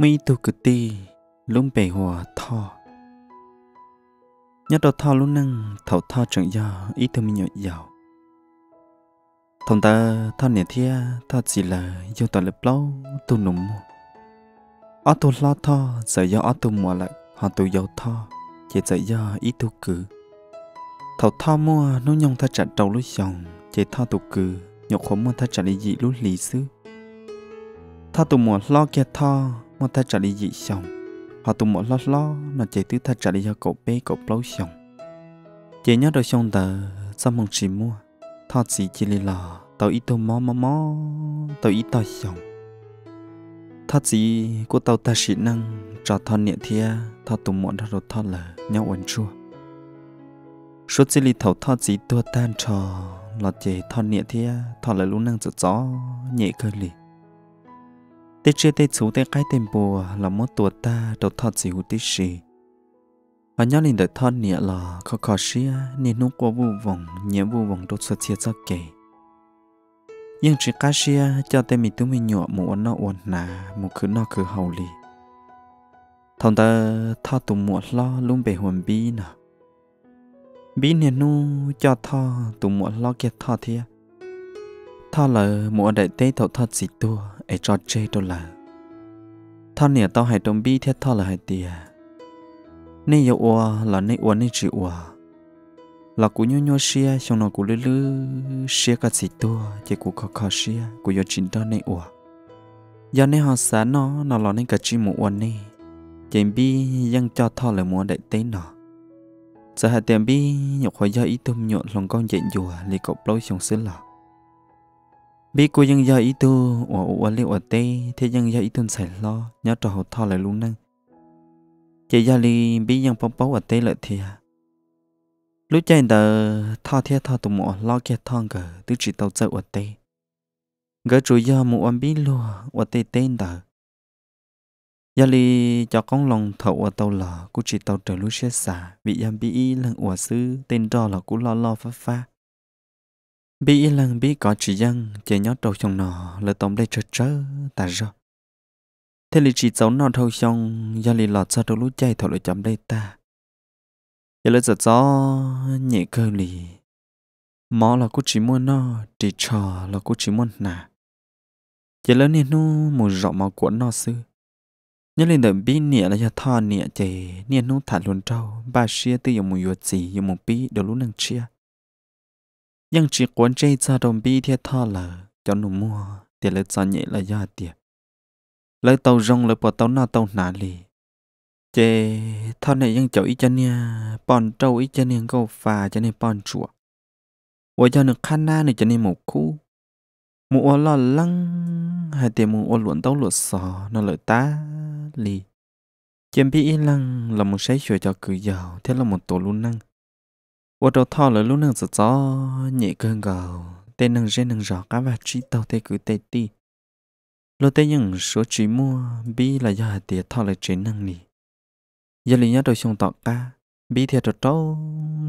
mi tu cử ti lũng bề hòa thọ nhất đầu thọ lũng năng thầu thọ chẳng do ít tôi mi nhọ giàu thông ta thọ nẻ thia thọ chỉ là yêu toàn lập lâu tu nụ mù ở tu lo thọ sợ do ở tu mùa lại họ tu giàu thọ chỉ sợ do ít tu cử thầu thọ mua nó nhông thọ chặt đầu lúc chồng chỉ thọ tu cử nhọc khó mua thọ chặt lý dị lúc lý sư thọ tu mùa lo kia thọ mà ta trả đi dị xong họ tụi một lót lo nó chạy tứ ta trả đi cho cậu bé cậu lâu xong chị nhớ rồi xong tờ sao mong chỉ mua thọt chỉ chỉ lì lò tao ít tao mò mò mò tao ít tao xong thọt chỉ của tao ta sĩ năng trò thon niệm thia thọt tụi một đã rồi thọt là nhau uẩn chua số chỉ lì thầu thọt chỉ tua tan trò lọt chị thon niệm thia thọt là lũ năng giật gió nhẹ cơ lì tê chê tê chú tê cái tên bùa là mốt tuột ta đầu thọt gì hụt tí xì. Họ nhớ lên đời thọt nịa là khó khó xìa nên nụ qua vụ vòng nhớ vụ vòng đốt xuất chia cho kể. Nhưng chỉ cá xìa cho tê mì tú mì nhọ mù ổn nọ ổn nà mù khứ nọ khứ hầu lì. Thông tờ thọt tù mùa lo luôn bề hồn bí nà. Bí nè nụ cho thọ tù mùa lo kia thọ thịa. Thọ lờ mùa đại tê thọ thọt gì tùa ai cho chơi tôi là thằng nè tao hay đồng bi thiết thao là hãy tìa nè yêu ua là nè ua nè chỉ ua là cú nhô nhô xia xong nó cú lư lư xia cả xì tua chỉ cú khó khó xia cú yêu chín đó nè ua giờ nè họ xá nó nó là nè cả chi mù ua nè chỉ cho thao là mua đại tế nó giờ hãy tiền bi nhục hoài giờ ít tôm nhộn lòng con dạy dùa lì cậu lâu xong xứ lọ Bị cô dân giờ ít tuổi, Ủa ủa liệu ở tê Thế dân giờ ít tuổi xảy lo Nhớ trò hậu thọ lại luôn năng Chị giờ lì bị dân bóng bóng ở tê lợi thìa à? Lúc chạy đờ Thọ thia thọ tụm mọ lo kia thon cờ Tức chỉ tàu dậu ở tê Gỡ chủ giờ mụ ăn bí lùa Ở tê tên đờ Giờ lì cho con lòng thậu ở tàu lò Cô chỉ tàu trở lúc xe xả Vì dân bí ý lần ủa sư Tên trò là cô lo lo phá phá bị lần bị có chỉ dân chỉ nhót đầu chồng nọ là tóm đây chơi chơi ta rồi thế là chỉ giống nó thâu xong do lì lọt sao đâu lũ chạy thổi lại chấm đây ta giờ là giật gió nhẹ cơ lì mỏ là cô chỉ muốn nó thì trò là cô chỉ muốn nà giờ lớn nên nu một rõ mỏ của nó sư nhớ lên đợi bi nịa là do thọ nịa chè nên nu thả luôn trâu ba chia tư dùng một yuột gì dùng một pi đồ lũ năng chia nhưng chỉ quấn chế ra đồng bi thiệt thọ lờ cho nụ mua tiền lấy cho nhẹ là gia tiền lấy tàu rong lấy bỏ tàu na tàu nà lì chê thọ này nhưng chỗ ý chân nha bọn trâu ý chân nha câu phà cho nha bọn chùa ôi cho nó khăn na này cho nha một khu mua lo lăng hay tiền mua luận tàu luận sò nó lợi ta lì chém bi lăng là một sấy chuột cho cử giàu thế là một tổ luôn năng 我都套了路能子早，你更高，得能热能热，cả và chỉ tàu thế cứ tê đi. Lô tê những số chỉ mua, bi là do hạt thọ là chỉ năng nỉ. Giờ lý nhớ đồ xong tọt ca, bi thiệt đồ trâu,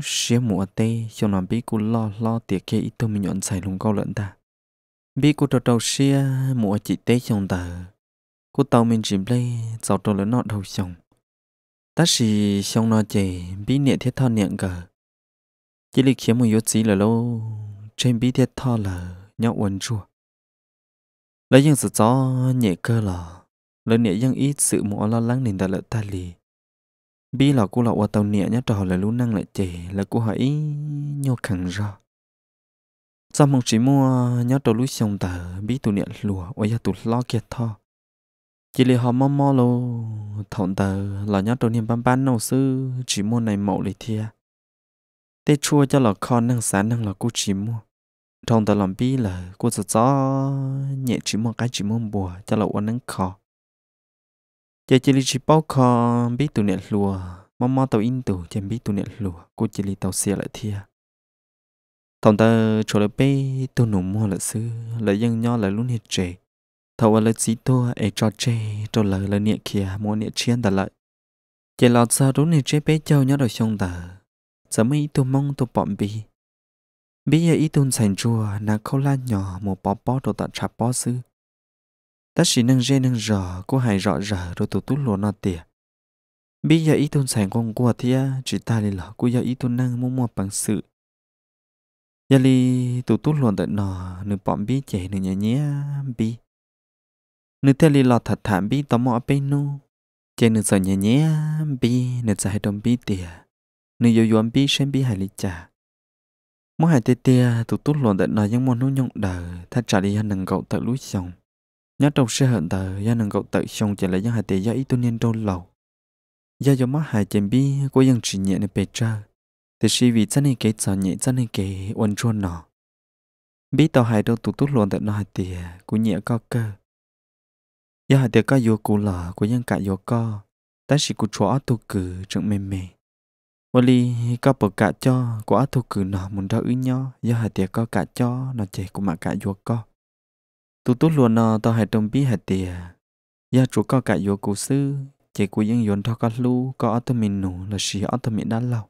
xé mùa tê, xong làm bi cú lo lo tiệt kia tôi mình nhọn xài lùng câu lợn ta. Bi cú đồ trâu xé mùa chỉ tê xong tờ. Cú tàu mình chỉ play, dạo trâu lớn nọ xong. Ta xong nó chè, bi niệm thiết thọ niệm cờ chỉ là khiếm một yếu chỉ là lâu trên bí thiết tha là nhau uẩn chua lấy những sự gió nhẹ cơ là lời nhẹ những ít sự mỏ lo lắng nên đã lỡ ta lì bí là cô là qua tàu nhẹ nhá trò là lú năng lại chè là cô hỏi nhau khẳng ra sau mong chỉ mua nhá trò lú xong tờ bí tụ nhẹ lùa qua gia tụ lo kia tha chỉ là họ mò mò lô thọn tờ là nhá trò niềm ban ban nấu sư chỉ mua này mẫu lì thia tê chua cho lọ con năng sáng năng là cô chỉ mua trong tờ lòng bi là cô sợ gió nhẹ chỉ một cái chỉ mua bùa cho lọ uống năng khó giờ chỉ li chỉ bao khó biết tụi nẹt lùa mà mà tàu in tủ chỉ biết tụi nẹt lùa cô chỉ li tàu xe lại thia thằng ta chỗ là bê tôi nụ mua là sư là dân nho là luôn hết trẻ thầu là chỉ tôi ấy cho trẻ cho lời là niệm kia mua niệm chiến đã lại chỉ là sao đúng này chế bé châu nhớ được xong ta sớm ý tu mong tu bọn bì bây giờ ít tu sành chùa là khâu la nhỏ một bó bó đồ tạ trà bó sư ta chỉ nâng dê nâng rò cô hài rõ rờ rồi tụ tút lúa nọ tỉa bây giờ ít tu sành con của thia chỉ ta đi lọ cô giờ ít tu năng mua mua bằng sự giờ li tụ tút lúa tận nọ nửa bọn bì chạy nửa nhẹ nhẹ bì nửa theo li lọ thật thảm bì tò mò bên nu chạy nửa sợ nhẹ nhẹ bì nửa hai đồng bì tỉa nên yêu yuan bi xem bi hải lý trả mỗi hải tê tê tụt tút luôn đại nói những món nấu nhộng đời thay trả đi hắn nâng cậu tự lúi sông nhớ trong xe hận đời hắn nâng cậu tự sông chỉ lại những hải tê do ý tu niên đâu lầu do do mắt hải chèm bi của dân chỉ nhẹ này bề trơ thì si vì chân này kế sợ nhẹ chân này kế uẩn chuôn nọ bi tàu hải đâu tụt tút luôn đại nói tê của nhẹ co cơ do hải tê có vô cụ lọ của dân cả vô co ta chỉ của chó tu cử trượng mềm mềm Wali có bộ cả cho của á thu cử nó muốn ra ứ nhó do hạt tiệt có cả cho nó chạy của mà cả ruột có tu tu luôn nó ờ, tao hạt trong bí hạt tiệt do chú có cả ruột cụ sư chạy của dân yến thao có lưu có á thu mình nụ là xì á thu mình đã lâu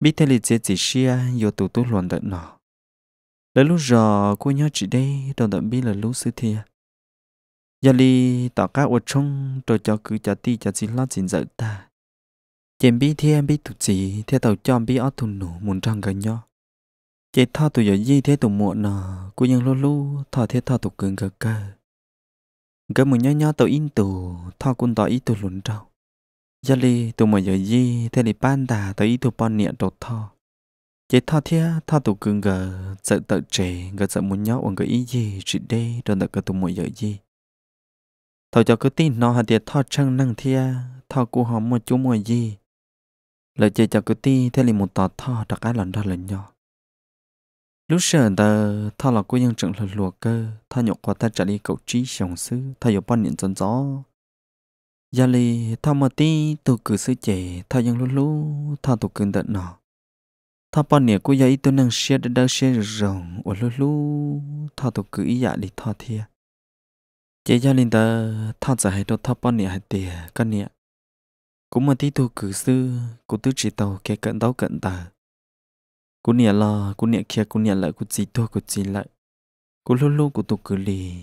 biết thế lịch chỉ chỉ xia do tu tu luôn tận nó là lúc giờ của nhó chỉ đây đồng tận biết là lúc sư thiệt giờ li tao các ở trong rồi cho cứ cho ti cho xin lo xin dở ta chém bi thế em bi tụt chỉ thế tàu cho bi ở thùng nổ muốn trăng gần nhau chế thao tụi giờ gì thế tụi muộn nọ cũng nhân lô lô thọ thế thao tụi cường gờ cơ cơ một nhá nhá tàu in tụ thọ quân tàu ít tụ lún trâu giờ li tụi mà giờ gì thế li ban đà tàu ít tụ ban niệm trâu thọ chế thọ thế thọ tụ cứng gờ sợ tự trẻ gờ sợ muốn nhau uống cái ý gì chỉ đây rồi tợ cơ tụi một giờ gì thọ cho cứ tin nó hạt tiệt thọ chăng năng thia thọ cô họ một chú mùa gì lời chơi cho cứ ti thế là một tọt thọ đặc cái lần ra lần nhỏ lúc sợ tờ thọ là cô nhân trưởng lần lùa cơ thọ nhục qua ta trả đi cậu trí sòng sư thọ yếu bao niệm dần gió gia lì thọ mà ti tụ cử sư trẻ thọ nhân lú lú thọ tụ cử tận nọ thọ bao niệm cô giấy tôi năng xe đã đỡ xe rồng ở lú lú thọ tụ cử ý dạ đi thọ thiệt chế gia linh tờ thọ giờ hay đốt thọ bao niệm hay tiền cái niệm cũng mà tí tu cử sư cũng tứ chỉ tàu cái cận đau cận tà cú nia lo cú nia kia cú nia lại cú chỉ tu cú chỉ lại cú luôn luôn cú tu cử lì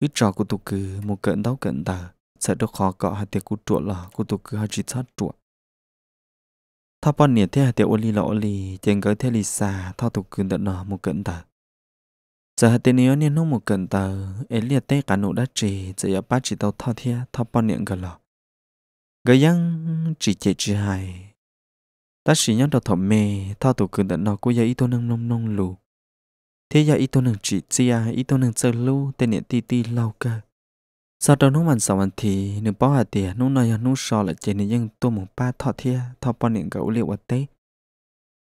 ít trò cú tu cử một cận đau cận tà sẽ được khó cọ hạt tiệc cú trụ lo cú tu cử hạt chỉ sát trụ. thà bọn nia thế hạt tiệc oli là oli chèn gỡ thế lì xa thao tu cử đợt nọ một cận tà giờ hạt tiệc nếu nia nó một cận tà ấy liệt tê cả nụ đã trì giờ ya ba chỉ tàu thao thia thà bọn nia gần lo gây yang chỉ chế chỉ hài ta chỉ nhắm đầu thầm mê tha tụ cường tận nó của gia ý tôi nông nông lù thế gia ý tôi nâng chỉ chia à ý tôi nâng sơ lưu tên niệm ti ti lâu cơ sau đó nông mặn sau mặn thì nương bao hạt tiền nông nói nông sò là chế nên dân tu mong ba thọ thia thọ bao niệm gấu liệu ở tế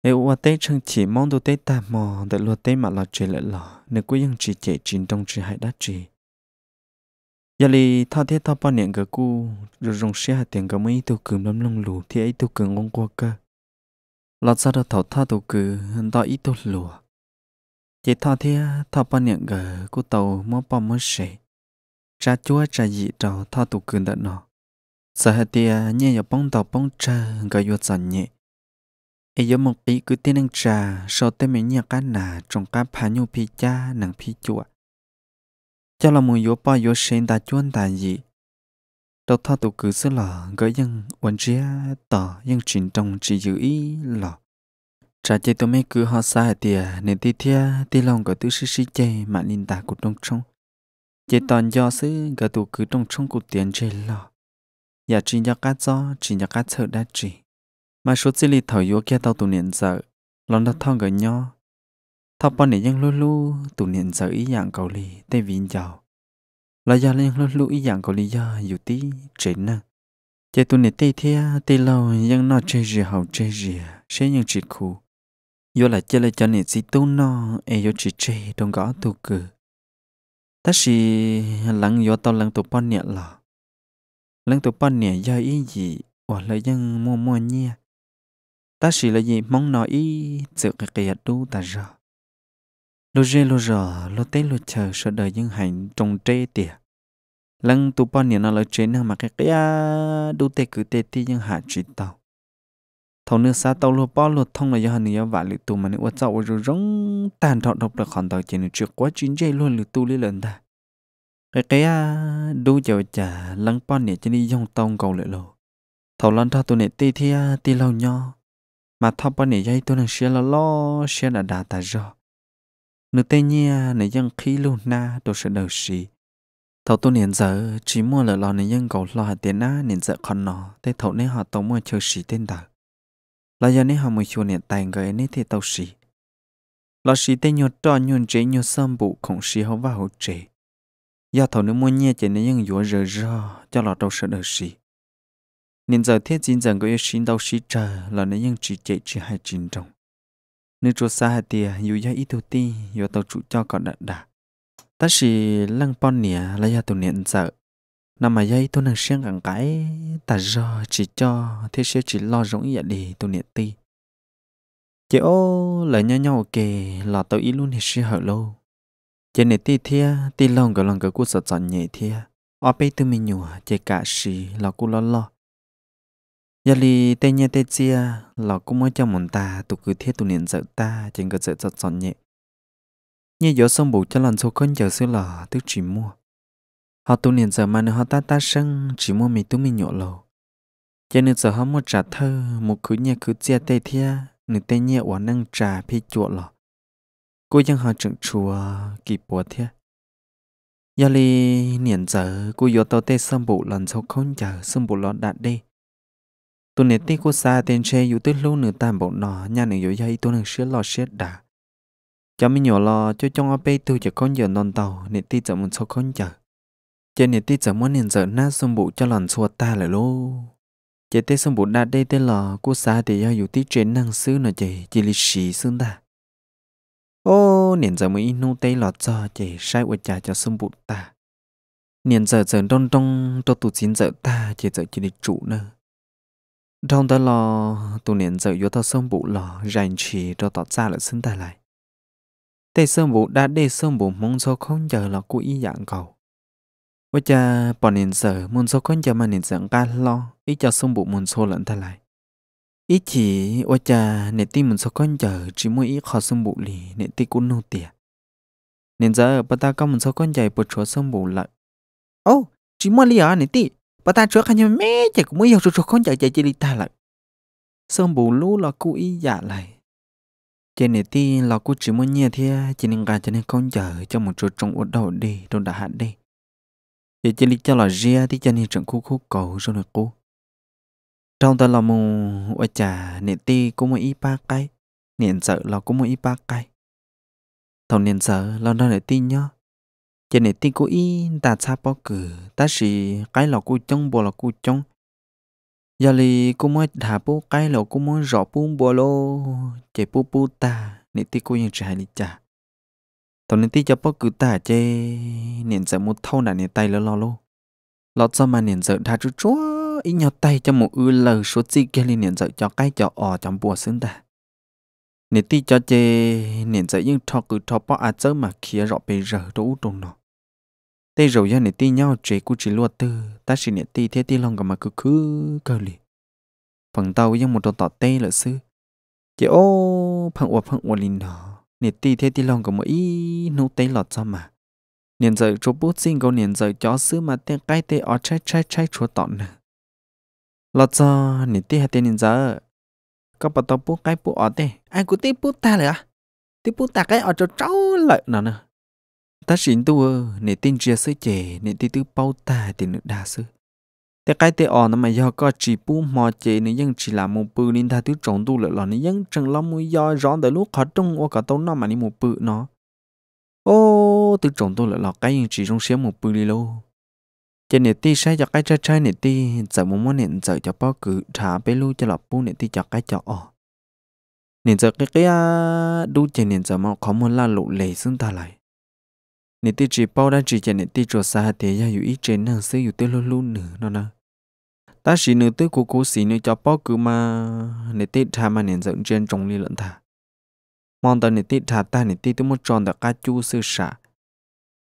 nếu ở tế chẳng chỉ mong tôi tế ta mò đợi luật tế mà lo chơi lại lò nếu cuối dân chỉ chế chín trong chỉ hại đã chỉ giờ li tha thế tha ba niệm cái cu rồi dùng xe hạt tiền cái mấy tàu cường lắm lông lù thì ấy tàu cường ngon qua cơ lát ra đã thảo tha tàu cử hắn ta ít tàu lùa chỉ tha thế tha ba niệm cái cu tàu mò ba mò xe cha chúa cha dị tàu tha tàu cường đã nọ sợ hạt tiền nhẹ giờ bóng tàu bóng cha cái yuột sẵn nhẹ ấy giờ một tí cứ tin năng trà sau tên mình nhà cá nà trong cái phá nhu phi cha nàng phi chuột cho là mùi yếu bao yếu sinh đã chuẩn đã gì đầu thao tụ cứ xưa là gỡ dân quân chia tỏ dân trình trong chỉ giữ ý là trả chế tôi mấy cứ họ sai tiề nên ti thia ti lòng gỡ tư sư sĩ chê mà nên tả của trong trong chế toàn do sư gỡ tụ cứ trong trong của tiền chê là nhà chỉ nhà cá gió chỉ nhà cá thợ đã chỉ mà số xử lý thảo yếu kia tao tụ niệm giờ lòng đã thong gỡ nhau thọ bọn này ยัง luôn lu tụ niệm sợ ý dạng cầu lì tây vinh chào là giờ lên luôn lu ý dạng cầu lì giờ dù tí trên nè chế tụ niệm tây thea tây lâu nhưng nó chơi gì hậu chơi gì sẽ nhưng chỉ khu do là chơi lại cho niệm sĩ tu nó e vô chỉ chơi trong gõ tu cử ta chỉ lắng do tao lắng tụ bọn niệm là lắng tụ bọn niệm giờ ý gì hoặc là dân mua mua nhia ta chỉ là gì mong nói ý sự cái kia tu ta rồi Lô rê lô rờ, lô tế lô chờ sợ đời nhưng hành trồng trê tìa. Lăng tụ bọn nhìn nó lời trên năng mà cái kia đu tê cứ tê tì nhưng hạ trí tàu. Thầu nước xa tàu lô bó lô thông là do hẳn nữ vả lự tù mà nữ ớt dạo rồi rong tàn thọ độc được hòn tàu chế nữ trước quá chín dây luôn lự tu lý lần ta. Cái kia đu chờ chờ lăng bọn nhìn trên đi dòng tàu cầu lệ lô. Thầu lần thọ tụ nệ tì thì tì lâu nho Mà thọ bọn nhìn dây tụ năng xe là lo xe đã đà ta rồi nữ tê nhia à, nãy dân khí lưu na đồ sự đầu xì thầu tu niệm giờ chỉ mua lợn lò nãy dân cầu lò hạt tiền na niệm giờ còn nọ tê thầu nãy họ tàu mua chơi xì tên tờ là giờ nãy họ mua chùa niệm tài người nãy thì tàu xì lò xì tê nhột trò nhون chế nhột sâm bụ khổng xì hậu và hậu chế do thầu nữ mua nhia chế nãy dân dúa rờ rờ cho lò đầu sự đầu xì niệm giờ thiết chín giờ người yêu xin tàu xì chờ là nãy dân chỉ chạy chỉ hai chín trong nếu chúa xa hạt tìa dù gia ít thù ti dù tàu trụ cho còn đạn đả ta chỉ lăng pon nỉa là gia tàu niệm sợ nằm mà dây tôi nàng xiang cẳng cãi, ta do chỉ cho thế sẽ chỉ lo rỗng dạ đi tàu niệm ti Chỗ ô lời nhau nhau kề là tàu ý luôn hết sẽ hở lâu chế này ti thia ti lòng cả lòng cả cuộc sợ chọn nhẹ thia ở bên tôi mình nhủ chỉ cả xì là cô lo lo yali tê nhẹ tê chia lọ cũng mới cho mòn ta tụ cứ thiết tụ niệm sợ ta chẳng có sợ giọt giọt nhẹ như gió sông bù cho lần số con chờ xưa lọ tức chỉ mua họ tụ niệm sợ mà nữa họ ta ta sân chỉ mua mì tú mì nhộ lộ, cho nên giờ họ mua trả thơ một cứ nhẹ cứ chia tê thia nữ tê nhẹ quả năng trả phi chuột lọ cô dân họ trưởng chùa kỳ bùa thia yali niệm giờ cô gió tàu tê sông bù lần số con chờ sông bù lọ đạt đi tu nè ti cô xa tên chê yu tư lưu nữ tàn bộ nọ nhà nửa yu dây tu nữ sứa lò sứa đà cho mình nhỏ lò cho trong ở bê tu cho con giờ non tàu nè ti chậm một số con chở chê nè ti chậm muốn nền giờ na xung bụ cho lần xua ta lại lô chê tê xung bụ đa đây tê lò cô xa thì do yu tí trên năng sư nọ chê chỉ lịch sử xương ta ô nền giờ mới nô tay lò cho chê sai uất trả cho xung bụ ta nền giờ giờ đông đông cho tụ chín giờ ta chê giờ chỉ lì trụ nữa trong đó là tụ niệm giờ yếu tao sông bộ là rành chỉ cho tỏ ra là sinh tài lại tế sông bộ đã đê sông bộ mong số không giờ là cú ý dạng cầu với cha bọn niệm giờ mong số không giờ mà niệm giờ ca lo ý cho sông bộ mong số lẫn thay lại ý chỉ với cha niệm tin mong số không giờ chỉ muốn ý khó sông bộ lì niệm tin cũng nô tiền niệm giờ bà ta có mong số không giờ bột chúa sông bộ lại ô chỉ muốn lì à niệm tin bà ta trước anh em mẹ chỉ cũng mới hiểu rồi con chạy chạy chỉ đi ta lại sơn bù lú là cô ý dạ lại trên này ti là cô chỉ muốn nhẹ thì chỉ nên cả cho nên con chờ cho một chỗ trong ổn đầu đi trong đã hạn đi để chỉ đi cho là ria thì cho nên trận khu khu cầu rồi được cô trong ta là mù ở trà nè ti cũng mới ý ba cái nền sợ là cũng mới ý ba cái thằng nền sợ là nó lại tin nhá cho nên tin cô y ta cha bao cử ta chỉ cái lò cô chống bò lò cô chống giờ li cô mới thả bố cái lò cô mới rõ bố bò lô chế bố bố ta nên tin cô yên chỉ hai trả cha nên tin cho bao cử ta chế nên giờ một thâu này nên tay lỡ lò lô lọt cho mà nên giờ thả chú chúa ít nhau tay cho một ư lờ số chi kia li nên giờ cho cái cho ở trong bùa xứng ta nè ti cho chê nè dạy những thọ cứ thọ bỏ à chớ mà khía rõ bề rờ đủ trùng nó tê rồi ra nè ti nhau chế cú chỉ luộc tư ta chỉ nè ti thế ti lòng cả mà cứ cứ cơ lì phần tàu giống một đồ tỏ tê là sư chị ô phẳng ua phẳng ua linh nó nè ti thế ti lòng cả mà ý nụ tê lọt cho mà nè dạy chỗ bút xin câu nè dạy cho sư mà tên cái tê ở trái trái trái chua tọt nè lọt cho nè ti hạt tê nè dạy có bà tao bố cái bố ở đây ai cũng tiếp bố ta lại à tí bố ta cái ở chỗ cháu lại nè nè ta xin tu nè tin chia sẻ chè nè tí tư bao ta thì nước đa sư thế cái tế ở nó mà do có chỉ bố mò chè nè nhưng chỉ là một bự nên ta thứ trồng tu lại là nè nhưng chẳng lắm mới do rõ tới lúc khó trông ô cả tao nó mà nè một bự nó ô từ trồng tu lại là cái nhưng chỉ trong xé một bự đi lâu cho nên ti sai cho cái trai trai nên ti giờ muốn muốn nên giờ cho bao cứ thả bé lu cho lọc bu nên ti cho cái cho ờ nên giờ cái cái à, đu cho nên giờ mà khó muốn la lụ lệ xưng ta lại nên ti chỉ bao đã chỉ cho nên ti cho xa thì ra อยู่ ít trên năng sử dụng tiêu lu lu nữa nó nè ta chỉ nửa tới cố cô xí nữa cho bao cứ mà nên ti thả mà nên giờ trên trong ly lẫn thả mong ta nên ti thả ta nên ti tôi muốn tròn được cái chu sư sạ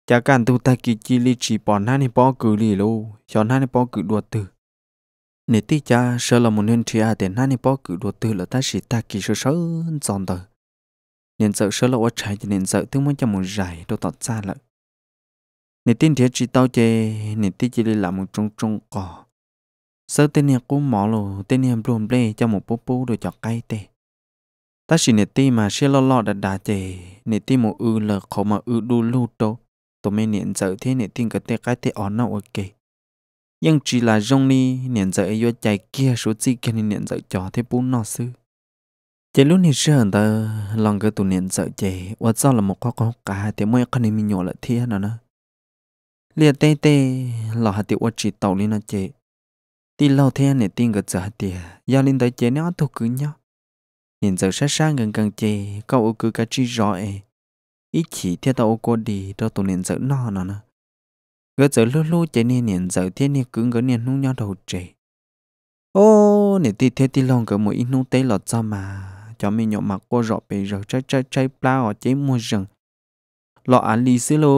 chả cần tu ta kỳ chi li chỉ bỏ nani bỏ cử li lô cho nani bỏ cử đua từ nè ti cha sợ là một nên chia để nani bỏ cử đua từ là ta chỉ ta kỳ sơ sơ giòn tờ nên sợ sợ là quá trái cho nên sợ tiếng muốn cho một giải đồ tọt ra lợi nè tin thiệt chỉ tao chê nè tí chỉ li làm một trung trung cỏ sợ tên nhà cũng mỏ lô tên nhà bùm lê cho một bố bố đồ chọc cay tê ta chỉ nè tí mà sẽ lo lo đặt đã chê nè tí một ư là khổ mà ư đu lút đâu tổ mẹ nhận dở thế này tin cái tê cái tê ổn nào ok nhưng chỉ là rong đi nhận dở ấy chạy kia số gì kia nhận dở cho thế bún nó sư chỉ lúc này sơ ta lòng cái tụ nhận dở chạy và do là một khoa có cả mới mỗi nên mình nhỏ lại thế nào nữa liệt tê tê lò hạt tiểu chỉ tàu lên nó chạy thì lâu thế này tin cái dở tê gia linh tới chạy nó thu cứ nhau niệm dở sát sang gần gần chạy câu cứ cái chi rõ ấy ít chỉ theo tao cô đi đâu tụi nên dở nọ nọ nè gỡ dở lú lú chạy nên nên dở thế nên cứng gỡ nên nung nhau đầu trời. ô nè ti thế ti lòng gỡ một ít nung tê lọt ra mà cho mình nhộn mặt cô rọ bề rờ trái trái trái pla ở chế mua rừng lọ ăn lì xí lô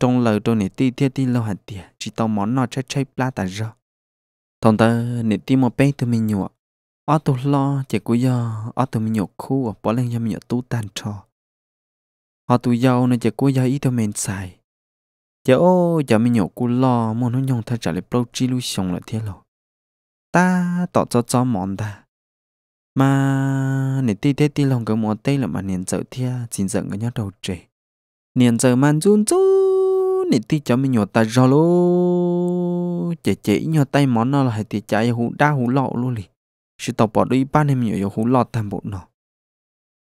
trong lời tôi nè ti thế ti lâu hạt tiệt chỉ tao món nọ trái trái pla tại rọ thằng ta nè ti một bé tụi mình nhộn ở tụi lo chạy cú giờ ở tụi mình nhộn khu ở bỏ lên cho mình nhộn tu tàn trò họ tụi giàu nên chỉ cố gia ít thôi mình xài chả ô chả mình nhổ cù lo muốn nó nhông thay trả lại bao chi lu xong là thế rồi ta tỏ cho cho món ta mà nè ti tê ti lòng cái món tây là mà niệm sợ thia xin giận cái nhau đầu trề, niệm sợ man run chú nè ti cho mình nhổ ta rồi lô chế chả nhổ tay món nó là hay ti chả hú đa hú lọ luôn đi, sự tỏ bỏ đôi ba nên mình nhổ hú lọ toàn bộ nó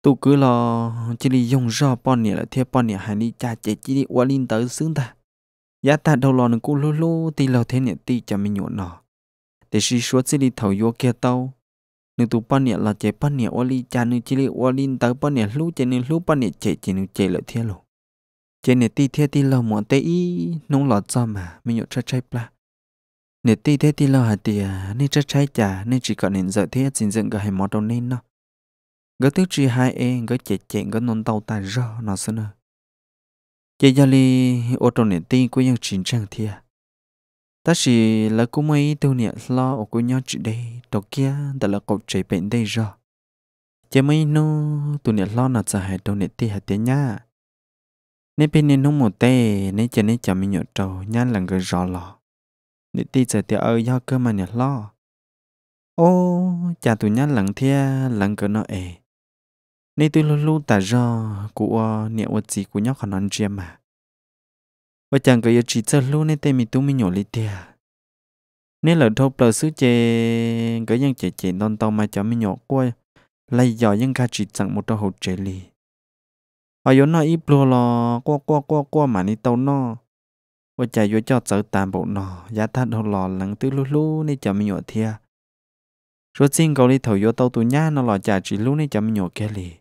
tu cứ lo chỉ đi dùng rò bòn nè là theo bòn nè hành đi cha chế chỉ đi qua linh tới xứng ta giá ta đâu lo nó cũng lô lô thì lo thế nè ti cho mình nhộn nọ để suy số chỉ đi thầu vô kia tao nếu tu bọn nè là chế bòn nè qua linh cha nếu chỉ đi qua linh tới bòn nè lú chế nếu lú bòn nè chế chỉ nếu chế lại theo luôn chế nè ti theo ti lo mọn tê y nông lọt cho mà mình nhộn trái trái pla nè ti thế ti lo hạt tiề nè trái trái chả nè chỉ cần nền giờ thế chính dựng cái hay mỏ đầu nên nó gỡ tức chi hai e gỡ chạy chạy gỡ non tàu ta rõ nó sân à chạy ra li ô tô nền tin của nhân chiến trang thia ta chỉ là cú mấy tiêu niệm lo ở cô nhau chị đây đầu kia đã là cậu chạy bệnh đây rồi chạy mấy nô tu niệm lo nó sợ hại tiêu niệm ti hạt tiền nha nên bên nên nông một tê nên chạy nên chạy mình nhậu trầu nhan là người rõ lò niệm ti chạy tiêu ơi do cơ mà niệm lo ô chả tụi nhát lặng thia lặng cỡ nó ề nên tôi luôn luôn tả ra của ờ, niệm vật gì của nhóc khả năng chiêm mà và chẳng có chỉ sợ luôn nên tôi mình tu mình nhổ lý tia nên là thâu bờ xứ chè cái dân chè chè non tàu mà cho mình nhổ quay lại giỏ dân ca chỉ chẳng một đôi hồ chè lì họ yếu nó ít lùa lò qua qua qua qua mà ni tàu nó và chạy vô cho sợ tạm bộ nó giá thật hồ lò lắng tư lú lú nên cho mình nhổ thia rồi xin cầu đi thầu vô tàu tu nhá nó lò chả chỉ lú nên cho mình nhổ kia lì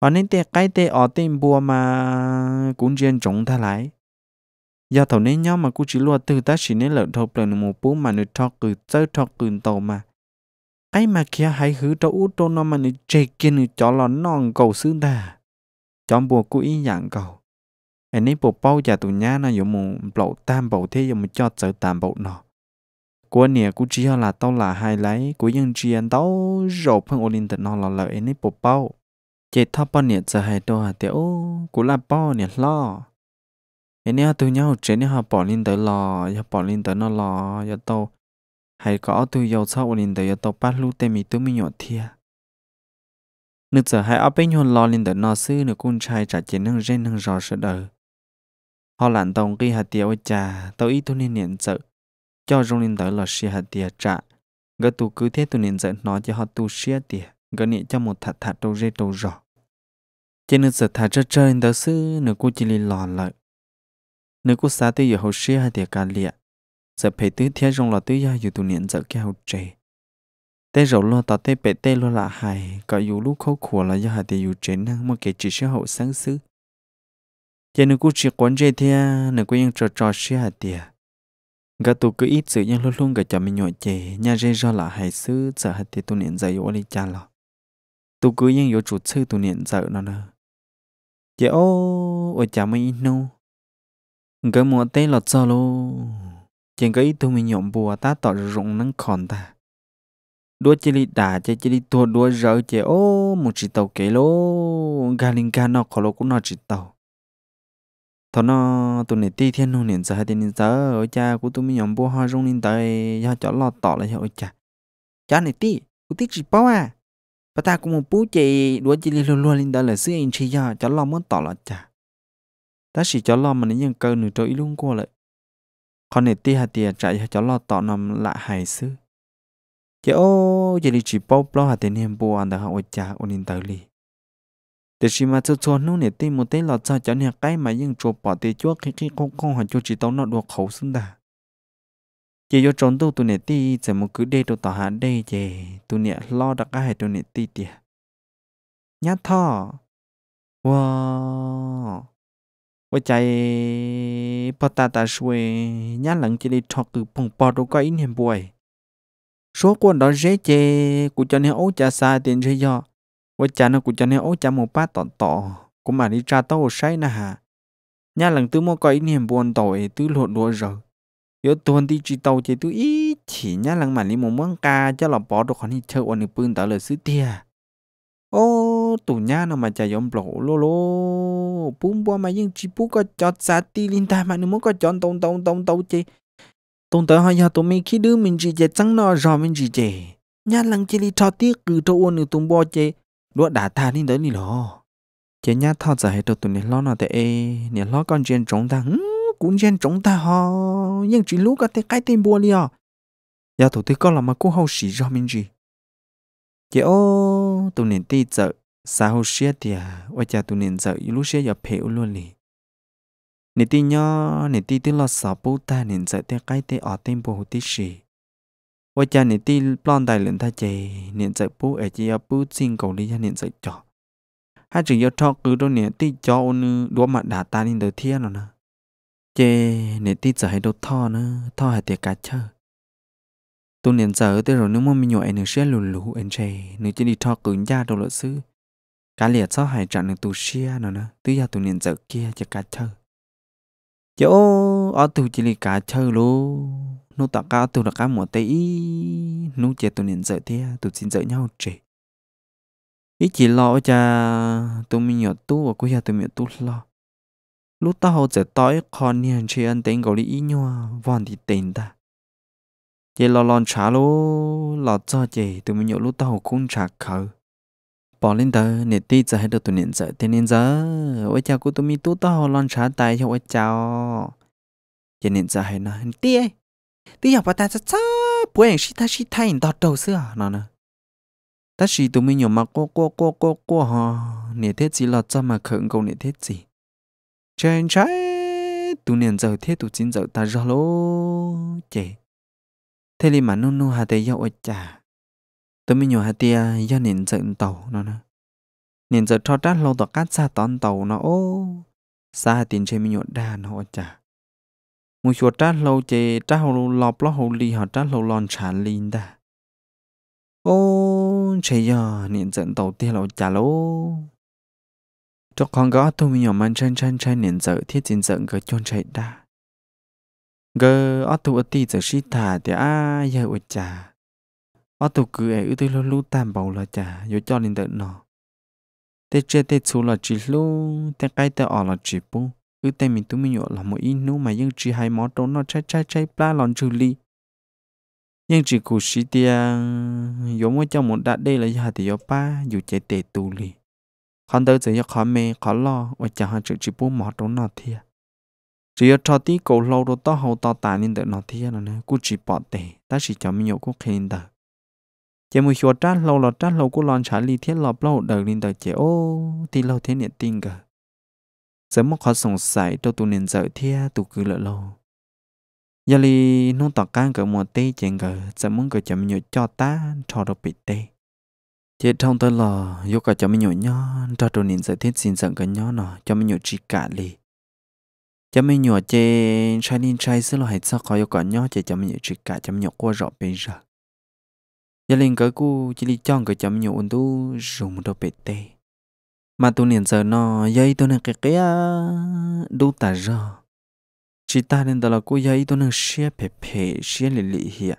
ở nên tè cái tè ở tên bùa mà cũng riêng chống tha lại do thầu nên nhau mà cũng chỉ lo từ ta chỉ nên lợi thầu lợn một bú mà nửa thọc cử chơi thọc cử tàu mà cái mà kia hãy hứa cho út cho nó mà nửa chê kia nửa cho lò non cầu xứ ta chọn bùa cũng ý dạng cầu anh ấy bộ bao giờ tụi nhá nó dùng một bộ tam bộ thế dùng một cho chơi tam bộ nọ của nè cũng chỉ là tao là hai lấy của dân chi anh tao rồi phân ổn định nó là lợi anh ấy bộ bao chị thọ bao nhiêu giờ hay đồ hả tiểu cú là bao nhiêu lo em nhớ tôi nhau chế nhớ họ bỏ lên tới lò họ bỏ lên tới nó lò giờ tàu hay có tôi giàu sau lên tới giờ tàu bắt lú tê mi tôi mi nhỏ thia nữa giờ hay ở bên hồn lò lên tới nó sư nữa con trai trả chế nâng rên nâng rò sợ đời họ lặn tàu kia hạt tiệt ôi cha tàu ít tôi nên nhận sợ cho rong lên tới là xia hạt tiệt trả gỡ tu cứ thế tôi nên sợ nó cho họ tu xia tiệt gọi nị cho một thả thả trâu rê trâu rõ trên nước sợ thả trơ trơ đó sư nữ cô chỉ lì lò lợi nữ cô xa tư giờ hậu xia hay tiệc cà lịa giờ phải tư thiết rong lò tư giờ dù tụ niệm giờ cái hậu trề tê rổ lo tỏ tê bể tê lo lạ hài có dù lúc khâu khủa là do hạt tiệc dù chế năng mà kể chỉ sẽ hậu sáng sư trên nữ cô chỉ quán rê thea nữ cô yên trò trò xia hạt tiệc gà tụ cứ ít sự nhân luôn luôn gà cho mình nhọ chè nhà rê do lạ hài sư giờ hạt tiệc tụ niệm giờ dù ở cha lọ tu cứ yên yo chủ sư tu niệm sợ nó nè chị dạ ô ở chả mấy nô cái mùa tê lọt sao lô chẳng cái tu mình nhộm bùa ta tỏ rụng nâng còn ta đua chỉ đi đà chỉ chỉ đi thua đua rỡ chị ô một chỉ tàu kế lô gà linh gà nó khó lô cũng nó chỉ tàu thọ nó tu niệm ti thiên nô niệm sợ thì niệm sợ ở cha của tu mình nhộm bùa hoa rung niệm tới do chó lọt tỏ lại ở cha cha này ti của tiếc chỉ bao à và ta cũng một bố chị đuổi chị luôn luôn lên đó là xứ anh chị ya cho lo muốn tỏ là cha ta chỉ cho lo mà nên nhân cơ nửa trôi luôn qua lại con này tia hạt tiền chạy cho lo tỏ nằm lại hài xứ chị ô chị đi chỉ bóc lo hạt tiền hiền bùa anh đã học chả ôn in tới li để chỉ mà cho cho nó này tia một tên là cho cho nhà cái mà nhưng chụp bỏ tiền chuốc khi khi không không hẳn cho chỉ tao nó được khẩu xứng đà chỉ do trốn tu tu nè ti chỉ một cứ đê đồ tỏ hạ đê chè tụi nè lo đặc cái tu nè ti tiệt nhá thọ wow và chạy bắt ta ta xuôi nhá lần chỉ đi thọ cứ bùng bò đồ cái niệm buổi số quân đó dễ chè cụ cho nên ấu cha xa tiền dễ do và cha nó cụ cho nên ấu cha một phát tọt tọ cũng mà đi tra tàu say nè hà nhá lần tứ mua cái niệm buồn tội tứ lộn đua rồi yo tuần đi chỉ tàu chỉ tu ít chỉ nhá lăng mà li mồm măng cá cho là bỏ đồ khoản hít chơi ôn bưng tao lời sứ tia ô tù nhá nó mà chả yếm bỏ lô lô bùm bò mà nhưng chỉ bún có chót sa ti linh ta mà nếu muốn có chọn tông tông tông tông chỉ tông tới hai giờ tụi mình khi đứa mình chỉ chơi trắng nó rồi mình chỉ chơi nhá lăng chỉ li cho tiếc cứ cho ôn tụm bò chỉ đua đá thà nên tới li lo chỉ nhá thao giải hết tụi này lo nó thế này lo con chuyện trống thằng cũng nhân chúng ta họ nhưng chỉ lúc cái cái tên bùa liền giờ thủ tư có làm mà cũng hậu sĩ ra mình gì chỉ ô tụ nền tì chợ xã hậu sĩ thì à và chả tụ nền chợ lúc sĩ giờ phèo luôn liền nền tì nhớ nền tì tức là sáu bút ta nền chợ thì cái tên ở tên bùa tí sĩ và chả nền tì plan đại lượng ta chè nền chợ bút ở chỉ ở bút xin cầu đi cho nền chợ cho, hai chữ yêu thọ cứ đâu nền tì cho ôn đua mặt đã ta nên đời thiên rồi nè chê nè tí giờ hay đâu thọ nữa thọ hay tiệt cá chơ tu niệm giờ tới rồi nếu mà mình nhồi anh sẽ lù lù anh chê nếu chỉ đi thọ cứng da đâu lỡ xứ cá liệt sao hay chặn được tu xia nữa nữa tứ giờ tu niệm giờ kia chỉ cá chơ chỗ ở tu chỉ đi cá chơ luôn nô tặng cá tu là cá một tây nô chê tu niệm giờ thế tu xin giờ nhau chê ít chỉ lo cha tu mình nhồi tu và cô giờ tu mình nhồi tu lo lúc ta hậu sẽ tới còn niên chơi ăn tên gấu lý ý vẫn vòn thì tên ta chị lo lon trả lô lo cho chị tụi mình nhớ lúc ta hậu cũng trả khờ bỏ lên tờ nè tí giờ hết được tụi nên sợ thế nên giờ với cha của tụi mình tụi ta hậu lon trả tài cho với chào chị nên giờ hết nó tía tía học bà ta sẽ chớ bố anh sĩ ta sĩ thay đọt đầu xưa à? nó nè ta sĩ tụi mình nhớ mà cô cô cô cô cô hò nè thế gì lo cho mà khẩn cầu nè thế gì chen trái tu niên giờ thiết tu chín giờ ta ra lô chè thế li mà nô nô hà tây yêu chả tôi mới nhổ hà tia do niên giờ tàu nó nè niên giờ thoát trát lâu tọa cát xa tòn tàu nó ô xa tiền chơi mới nhổ đa nó chả một chuột trát lâu chè trát hầu lọp lo hồ li họ trát lâu lon trả lin ta ô chơi giờ niên giờ tàu tia lâu chả lô cho con gõ tôi mi nhỏ man chân chân chân nền dở thiết chính dận gờ chôn chạy đa gờ ở tụ ở ti giờ xí thả thì a giờ ở cha ở tụ cứ ấy tôi luôn luôn tam bảo là cha yo cho lên đợt nọ tê chơi tê chú là chỉ lu tê cái tê ở là chỉ bu ư tê mình tụi mi nhỏ là một ít nu mà nhưng chỉ hai món trốn nó chạy chạy chạy pla lon trừ ly nhưng chỉ cú xí tia yo mới cho một đạn đây là giờ thì yo pa dù chạy tê tù ly hắn tới giờ khó mê khó lo và chả hạn chịu chịu bố mỏ trốn nọ thia chỉ ở cho tí cầu lâu đồ to hậu to tàn nên được nọ thia là nè cú chỉ bỏ tệ ta chỉ cho mình nhiều cú khen đợi chỉ một chỗ trát lâu là trát lâu cú lon trả lý thiết lọp lâu đợi nên đợi chỉ ô thì lâu thế niệm tin cả giờ mà khó sòng sải đâu tu nên giờ thia tu cứ lợi lâu giờ li nó tỏ can cỡ mùa tê chèn cỡ giờ muốn cỡ chậm nhiều cho ta cho đâu bị tê thế trong tới là yêu cả cho mình nhổ nhó cho đồ nín giải thiết xin dặn cái nhó nọ cho mình nhổ chỉ cả lì cho mình nhổ chê sai nín sai xứ là hết sao khỏi yêu cả nhó chê cho mình nhổ chỉ cả cho mình nhổ qua rõ bây giờ gia đình cái cu chỉ đi chọn cái cho mình nhổ ôn tu dùng một đồ bể tê mà tôi nín giờ nó dây tôi này cái cái đu ta rõ chỉ ta nên đó là cô dây tôi này xia phe phe xia lì lì hiện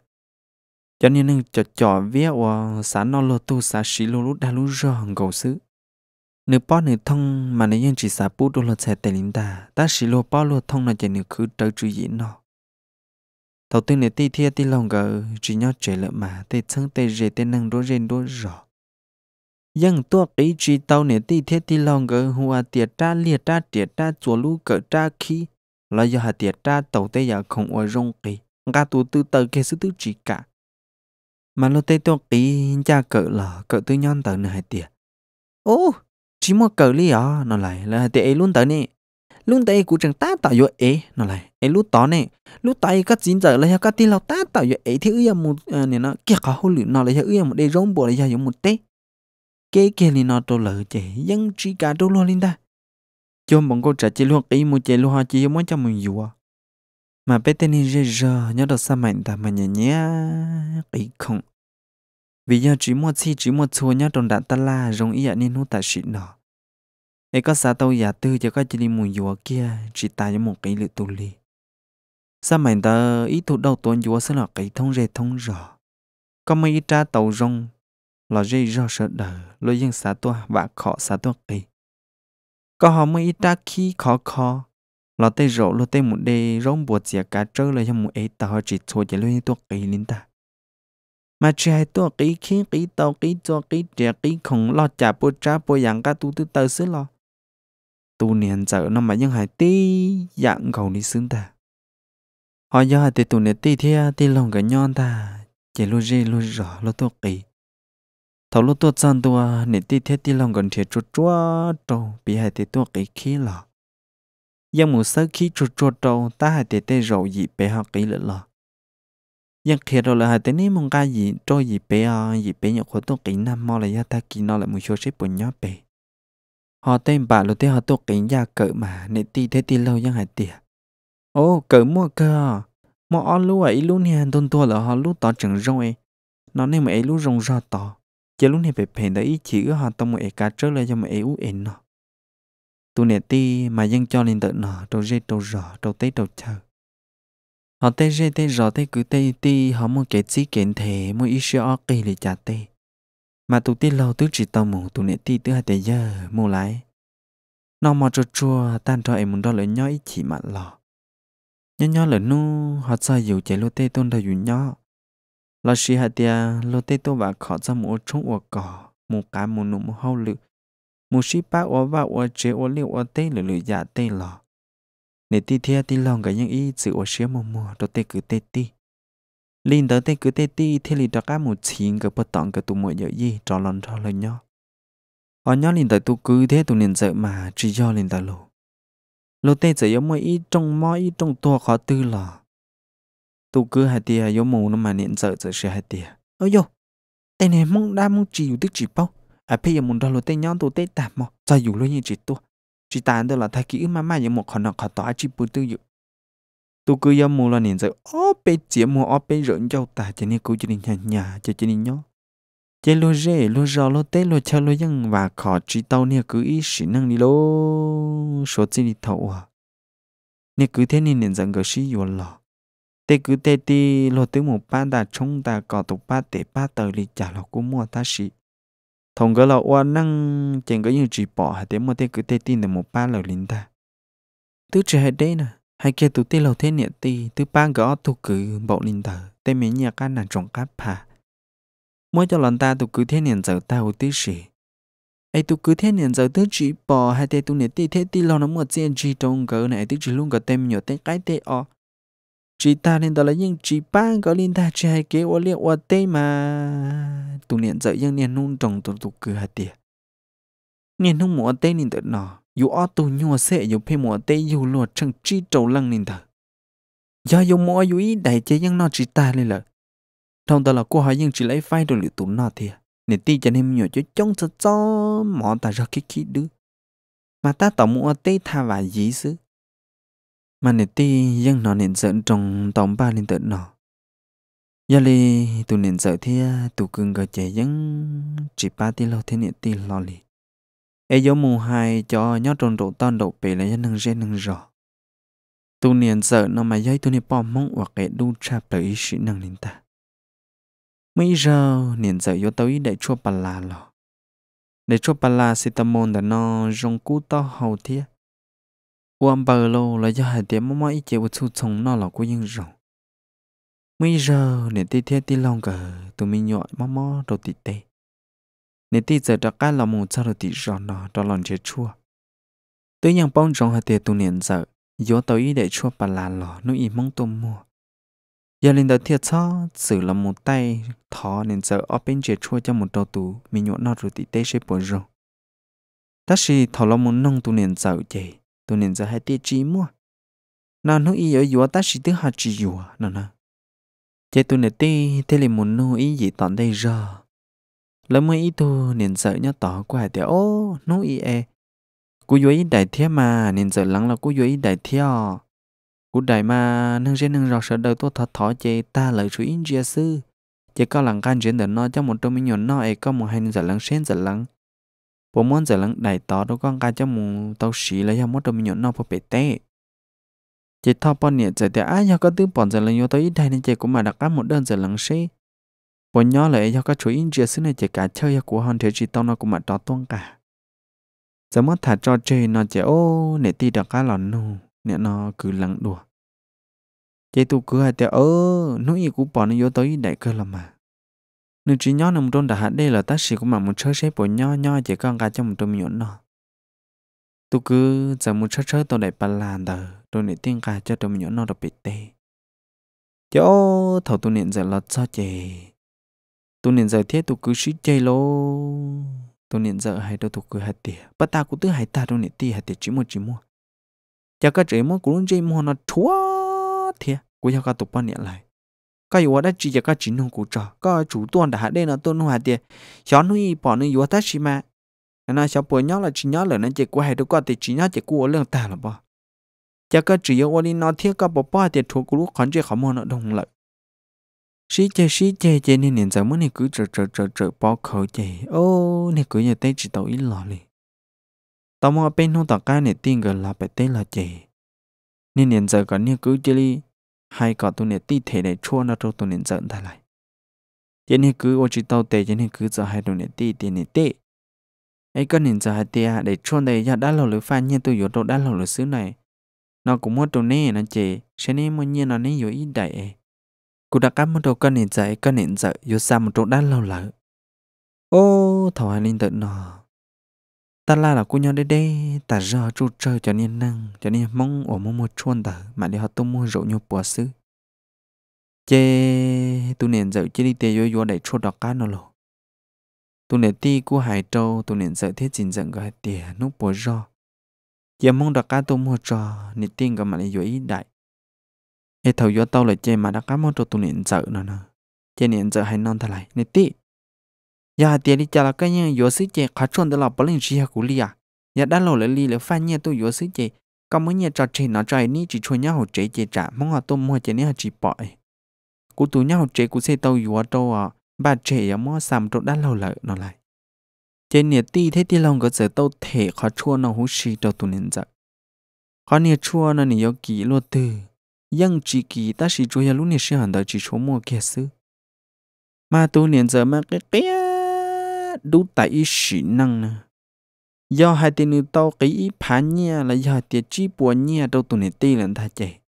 cho nên nâng cho cho vía của xã nó lô tu xã sĩ lô lút đa lú rò gầu xứ nữ bó nữ thông mà nữ nhân chỉ xã bút đô lô xe tề lính ta ta sĩ lô bó lô thông là chạy nữ cứ trở chú dĩ nọ thầu tư nữ tì thia tì lòng gỡ chỉ nhó trẻ lợ mà tê chân tê rê tê nâng đô rên đô rò dân tua ý chỉ tàu nữ tì thia tì lòng gỡ hùa tiệt tra liệt tra tiệt tra chùa lũ cỡ tra khí là do hà tiệt tra tàu tê giả không ở rong kỳ ngà tù tư tờ kê sư tư chỉ cả mà lúc tê tôi ký cha cỡ là cỡ tư nhon tờ nửa hai tia ô chỉ một cỡ lý à nó lại là hai tia ấy luôn tờ nè luôn tây cũng chẳng ta tạo vô ấy nó lại ấy lúc đó nè lúc tây các chín giờ lấy các tin lọc ta tạo vô ấy thì ư một à, nè nó kia cả hôn lửa nó lấy ư một đây rong bộ lấy ra một tê cái kia thì nó tôi lỡ chè dân chỉ cả đô lo linh ta cho bọn cô trả chỉ luôn ký một chè luôn hoa chỉ muốn cho mình dù mà bé tên này rơ rơ nhớ được sao mạnh ta mà nhẹ nhẹ kỹ không vì giờ chỉ mua chi chỉ mua chua nhá trong đạn ta la rong ý nên hút ta xịn nọ ấy có sao tàu giả tư cho có chỉ đi mù dùa kia chỉ ta cho một cái lựa tù lì sao mày ta ý thủ đầu tuần dùa sẽ là cái thông rề thông rõ có mấy ít tra tàu rong là dây rõ sợ đờ lôi dân xã tua và khó xã tua kỳ có họ mấy ít tra khi khó khó là tay rộ lôi tay một đê, rong buộc chìa cá trơ là cho một ấy tao chỉ thua chỉ lôi tua kỳ linh ta mà chỉ hai tổ kỹ khí kỹ tàu kỹ cho kỹ trẻ kỹ khổng lo chả bố trả bố dạng cả tu tư tờ xứ lo tu niên giờ nó mà nhưng hai tí dạng khẩu đi xứng ta họ do hai tí tu niên tí thia tí lòng cái nhon ta chỉ lu gì lu rõ lu tổ kỹ thầu lu tổ chân tua niên tí thia tí lòng gần thiệt chua chua trâu bị hai tí tổ kỹ khí lo nhưng một sớ khí chua chua trâu ta hai tí tê rầu gì bé họ kỹ lỡ lo kia dạ, rồi là ยังเขียนเราเลยฮะแต่นี่มึงก็ยีโจยีเปอ่ะยีเปอย่างคนต้องกินน้ำมอเลยยาตากินนอเลยมึงช่วยใช้ปุ่นย่อเป họ tên bà lúc thế họ tôi kính ra cỡ mà nè ti thế ti lâu hai tiệt ô cỡ mua cơ mua ở lúa ấy à, lúa nè tôn tua là họ lúa tỏ trứng rồi nó nên mà ấy lúa rồng ra tỏ chứ lúc nè phải phải đấy ý chỉ ở họ tông một cái cá trở lại cho mà ấy u ên nó tu nè ti mà dân cho lên tự nọ, đầu dây đầu rọ đầu tết đầu chờ họ tê rê tê rõ tê cứ tê ti họ muốn kể chi kiện thể muốn ý sửa kỳ lì chả tê mà tụ tê lâu tứ chỉ tàu mù tụ nệ ti tứ hai tê giờ mù lại nó mò chua chua tan cho em muốn đó lợi nhó ý chỉ mặt lò nhó nhó lợi nu họ sợ dù chạy lô tê tôn đời dù nhó lò xì hai tê lô tê tô và khó ra mù trúng ua cỏ mù cá mù nụ mù hâu lự mù xí bá ua và ua chế ua liu ua tê lự lự giả tê lò nè ti thea ti lòng cái những ý sự ở xia mồm mồm đó tê cứ tê ti linh đó tê cứ tê ti thế lì đó cả một chín cái bất tọng cái tụ mọi giờ gì trò lon trò lời nhau ở nhau linh tới tụ cứ thế tụ liền sợ mà chỉ do linh tới lộ lộ tê sợ yếu mỗi ý trong mỗi ý trong tua khó tư lò tụ cứ hai tia yếu mồm nó mà niệm sợ sợ sẽ hai tia ơ yo tê này mong đa mong chỉ yêu tức chỉ bao à bây giờ muốn đó lộ tê nhau tụ tê tạm mò cho dù luôn như chỉ tua chỉ tàn đó là thay kỹ mà mà những một khoản nợ khó tỏ chỉ bù tư dụ tu cứ yêu mua là nhìn rồi ó bê chỉ mua ó bê rộn dâu ta chỉ nên cứ chỉ nên nhà nhà cho chỉ nên nhó chỉ lo rê lo rò lo tê lo cha lo yang và khó chỉ tao nè cứ ý sĩ năng đi lô số tiền đi thầu à nè cứ thế nên nhìn rằng cái sĩ yêu lò tê cứ tê tê lo tới một ba ta chung ta có tụ ba tê ba tờ lì trả lo cũng mua ta sĩ thông cái là oa năng chẳng có như chỉ bỏ hạt tiếng mà tiếng cứ tê tin được một ba lầu linh ta tứ trẻ hạt đấy nè hai kia tụ tê lầu thế nhẹ tì tứ ba gõ tụ cứ bộ linh ta tê mấy nhà cá nản trồng cáp hà mỗi cho lần ta tụ cứ thế nhẹ giờ ta hồ tứ sĩ ai tụ cứ thế nhẹ giờ tứ chỉ bỏ hai tê tụ nhẹ tì thế tì lầu nó một chuyện chỉ trong cỡ này tứ chỉ luôn cả tem nhiều tên cái tê o chỉ ta nên đó là những chỉ ban có liên ta chỉ hay kế ô liệt ô tê mà tụ niệm dậy những niệm nung trồng tụ tụ cửa hạt tiệt niệm nung mùa tê niệm tự nọ dù ô tụ nhua sẽ dù phê mùa tê dù luật chẳng chi trầu lăng niệm thật do dù mùa dù ý đại chế những nó chỉ ta lên là trong đó là cô hỏi những chỉ lấy phai đồ liệu tụ nọ thiệt nên ti cho nên nhiều chỗ chống cho cho mỏ ta ra cái khí đứa mà ta tổng mùa tê tha và gì xứ mà nè ti dân nó nền giận trong tổng ba lên tận nó giờ li tụ nền sợ thì tụ cưng gờ chế dân chỉ ba ti lâu thế nền ti lo li e gió mù hai cho nhót trong độ tan độ bể là dân nâng rê nâng rõ tụ nền sợ nó mà dây tụ nền bom mong hoặc kẻ đu trap tới sĩ nâng lên ta mấy giờ nền sợ gió tới để chua bà la lò để chua bà la sitamon đã nó rong cú to hầu thiệt quan bờ lô là do hai tiếng mắm mắm chế của chú chồng nó là của những rồi mấy giờ nè tê thiết tê lòng cả tụi mình nhọn mắm mắm đầu tê tê nè tê giờ đặc cái là một sao đầu tê rồi nó đó lòng chế chua tôi nhận bông trong hai tiếng tụi nền giờ gió tàu ý để chua bà là lò nó ý mong tụi mua giờ lên đầu thiệt sao xử là một tay thọ nên giờ ở bên chế chua cho một đầu tù mình nhọn nó rồi tê tê sẽ bỏ rồi Tất chỉ thọ là một nông tụi nền giờ vậy tôi nên ra hai tiết chi mua nào nó ý ở yếu ta chỉ thứ hạt chỉ yếu nè nè chế tôi nè tê thế là muốn nó ý gì tận đây giờ, lỡ mới ý tôi nên sợ nhá tỏ qua thì ô nó ý e cú yếu ý đại thiê mà nên sợ lắng là cú yếu ý đại thiê cú đại mà nâng trên nâng rào sợ đầu tôi thọ thọ chế ta lời chú ý chia sư chế có lắng can chuyển đời nó cho một trong mình nhỏ nó e có một hai nên sợ lắng sen sợ lắng bố muốn giờ lắng đại tỏ đâu con cái cho mù tàu xí là hàm mất đâu mình nhộn nó phải bể tê chỉ thọ bọn nhện giờ thì ai nhau có tư bọn giờ là nhau tới ít đây nên chị cũng mà đặt ra một đơn giờ lắng xí bọn nhỏ lại nhau có chú ý chia xứ này chị cả chơi của hòn thế chỉ tao nó cũng mà đó tuông cả giờ mất thả cho chơi nó chị ô nè ti đặt ra là nô nè nó cứ lắng đùa chị tu cứ hay tẹo ơ nói gì cũng bọn nó vô tới đại cơ là mà nếu chỉ nhỏ nằm trong đã hạt đây là tác sĩ của mà một chơi xếp bộ nhó nhó chỉ còn cả trong một trong nhọn nọ tôi cứ giờ một chơi chơi tôi đại bàn làn tờ tôi nể tiếng cả cho trong nhọn nọ đặc biệt tê chỗ thầu tôi niệm giờ là sao chè tôi niệm giờ thiết tôi cứ xí chơi lô tôi niệm giờ hay đâu tôi cứ hạt tiền bắt ta cũng tứ hay ta tôi niệm tiền hạt tiền chỉ một chỉ mua cho các trẻ mua cũng chơi mua nó chúa thiệt của cho các tụi bọn niệm lại cái yếu đó chỉ là cái chính không cụ trò có chủ tuần đã đây là tuần hòa tiền chó nuôi bỏ nuôi yếu tách mà nó chó bồi nhóc là chỉ nhóc là nó chỉ của hai đứa con thì chỉ nhóc chỉ của lượng ta là bao chắc cái chỉ yếu đi nó thiết cái bỏ bỏ thì thuộc của lúc còn chỉ không nó đồng lợi sĩ chế sĩ chế, chè nên nên giờ mới này cứ chờ chờ chờ chờ bỏ khẩu chè ô này cứ nhà tay chỉ tàu ít lọ liền tao mua bên không tao cái này tiền gần là phải tên là chè nên nên giờ còn này cứ chơi hay có tụi này ti thể để chua nó cho tụi này giận thay lại tiền này cứ ô chỉ tàu tệ tiền này cứ giờ hai tụi này ti tiền này ti, ấy cần nhìn giờ hai à để chua đây giờ đã lâu lửa phan nhiên tôi yếu đồ đã lâu lửa xứ này nó cũng muốn tụi này nó chỉ sẽ nên muốn nhiên nó nên yếu ít đại cụ đã cắt một đầu cần nhìn giờ cần nhìn giờ yếu xa một chỗ đã lâu lửa ô thảo hai linh tự nó ta la là cô nhau đây đây ta giờ chú chơi cho nên năng cho nên mong ở mong một chuôn ta mà để họ tu mua rượu nhau bùa sư chê tu nền dậu chê đi tê yo yo để chuột đọc cá nó lò tu nền ti của hải châu tu nền dậu thiết trình dận gọi tiền nút bùa rò chê mong đọc cá tu mua trò nị tiên gọi mà lại yo ý đại ê thầu yo tao là chê mà đọc cá mua trò tu nền dậu nó nè, chê nền dậu hay non thà lại nị ti ya tiền đi chả cái nhân yếu sức chế khá chuẩn đó là bảo linh chỉ học lý à ya đã lâu lấy lý lấy phan nhẹ tôi yếu sức có mấy nhẹ trò chơi nó chơi ní chỉ cho nhau chế chế trả mong họ tôi mua chế ní chỉ bỏ cú nhau chế cú xe tàu yếu tàu à bà chế mua sắm trụ đã lâu lợi nó lại trên nhiệt ti thế ti lòng có giờ tàu thể khó chua nó hú xì tàu tụ nên giật khó nhiệt chua nó nhiệt kỳ luôn từ chỉ kỳ ta chỉ cho ya lúc nhiệt sẽ hẳn đợi chỉ số mua kia sư mà tụ nên giờ mà cái kia đủ tài ý sĩ năng nè do hai tiền nữ tao cái ý phá nhia là do tiền chi bùa nhia đâu tụi nè ti lần thà chạy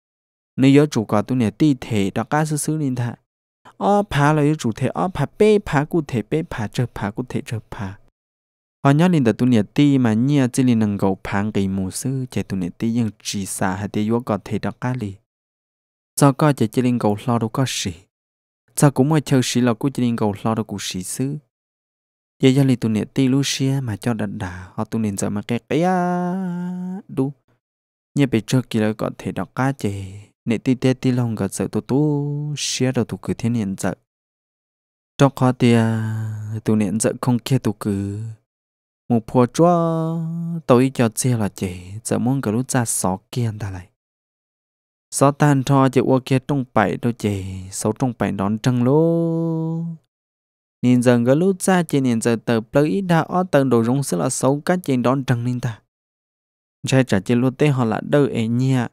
nếu do chủ có tụi nè ti thể đó cá sư sư lên thà ó phá là do chủ thể ó phá bê phá cụ thể bê phá chớ phá cụ thể chớ phá họ nhớ lên từ tụi này ti mà nhia chỉ lên năng gầu phá cái mù sư chạy tụi nè ti nhưng chỉ xa hai tiền do có thể đó cá li do có chạy chỉ lên gầu lo đâu có gì sao cũng mà chơi sĩ là cũng chỉ lên gầu lo đâu cũng sĩ sư giờ giờ li tu nè ti xia mà cho đặt đà họ tu nè giờ mà cái cái á đu nhớ bị cho kỳ là có thể đọc cá chè nè ti tê ti long gật sợ tu tu xia đầu tu cứ thiên hiện giờ trong khó tia tu nè giờ không kia tu cứ một phô cho tôi cho chia là chè giờ muốn cả lúc ra sọ kia ta lại sọ tan cho chè ô kia trong bảy đâu chè sáu trong bảy đón trăng lô nên giờ gỡ lút ra trên nền giờ tờ plug ít đã ở tầng đồ rung sẽ là xấu cách trên đón trăng nên ta trai trả trên lút tê họ là đâu ấy nhia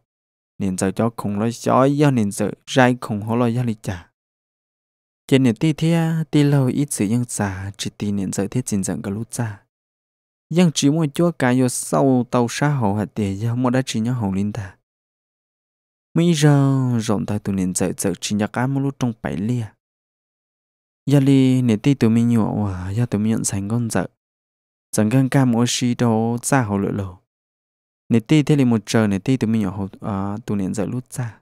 nên giờ cho không lo gió do nên giờ trai không họ lo do lịch trả trên nền tê theo tê lâu ít sự dân xả chỉ tê nền giờ thiết trình dẫn gỡ lút ra nhưng chỉ một chúa cả do sau tàu xa hậu hạt tê do mua đã chỉ nhau hậu linh ta mấy giờ rộng tay từ nền giờ giờ chỉ nhau cái một lút trong bảy lia yali nè ti tụi mình nhọ và ya tụi mình nhận sánh con dở dạ. chẳng cần cam mỗi si đâu ra hồ lựa lầu nè ti thế là một trời nè ti tụi mình nhọ hồ à tụi nè dở dạ lút ra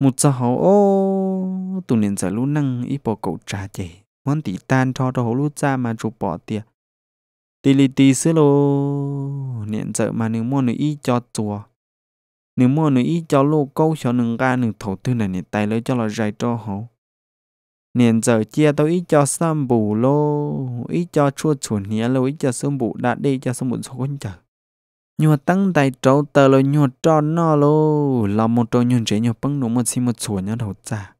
một giờ hậu ô tụi nè dở dạ lút năng ít bỏ cậu trà chè món tỷ tan cho đâu hậu lút ra mà chụp bỏ tiệt tì lì ti xưa lô nè dở mà nửa mua nửa y cho chùa nửa mua nửa y cho lô câu cho nửa ga nửa thổ tư này nè tay lấy cho là dài cho hồ nên giờ chia tao ít cho sam bù lô ít cho chua chuồn nhé lô ít cho sâm bù đã đi cho sâm bù số con chờ nhưng mà tăng tài trâu tờ lô nhua cho nó lô là một trâu nhun trẻ nhua bưng đúng một xin một chuồn nhau đầu già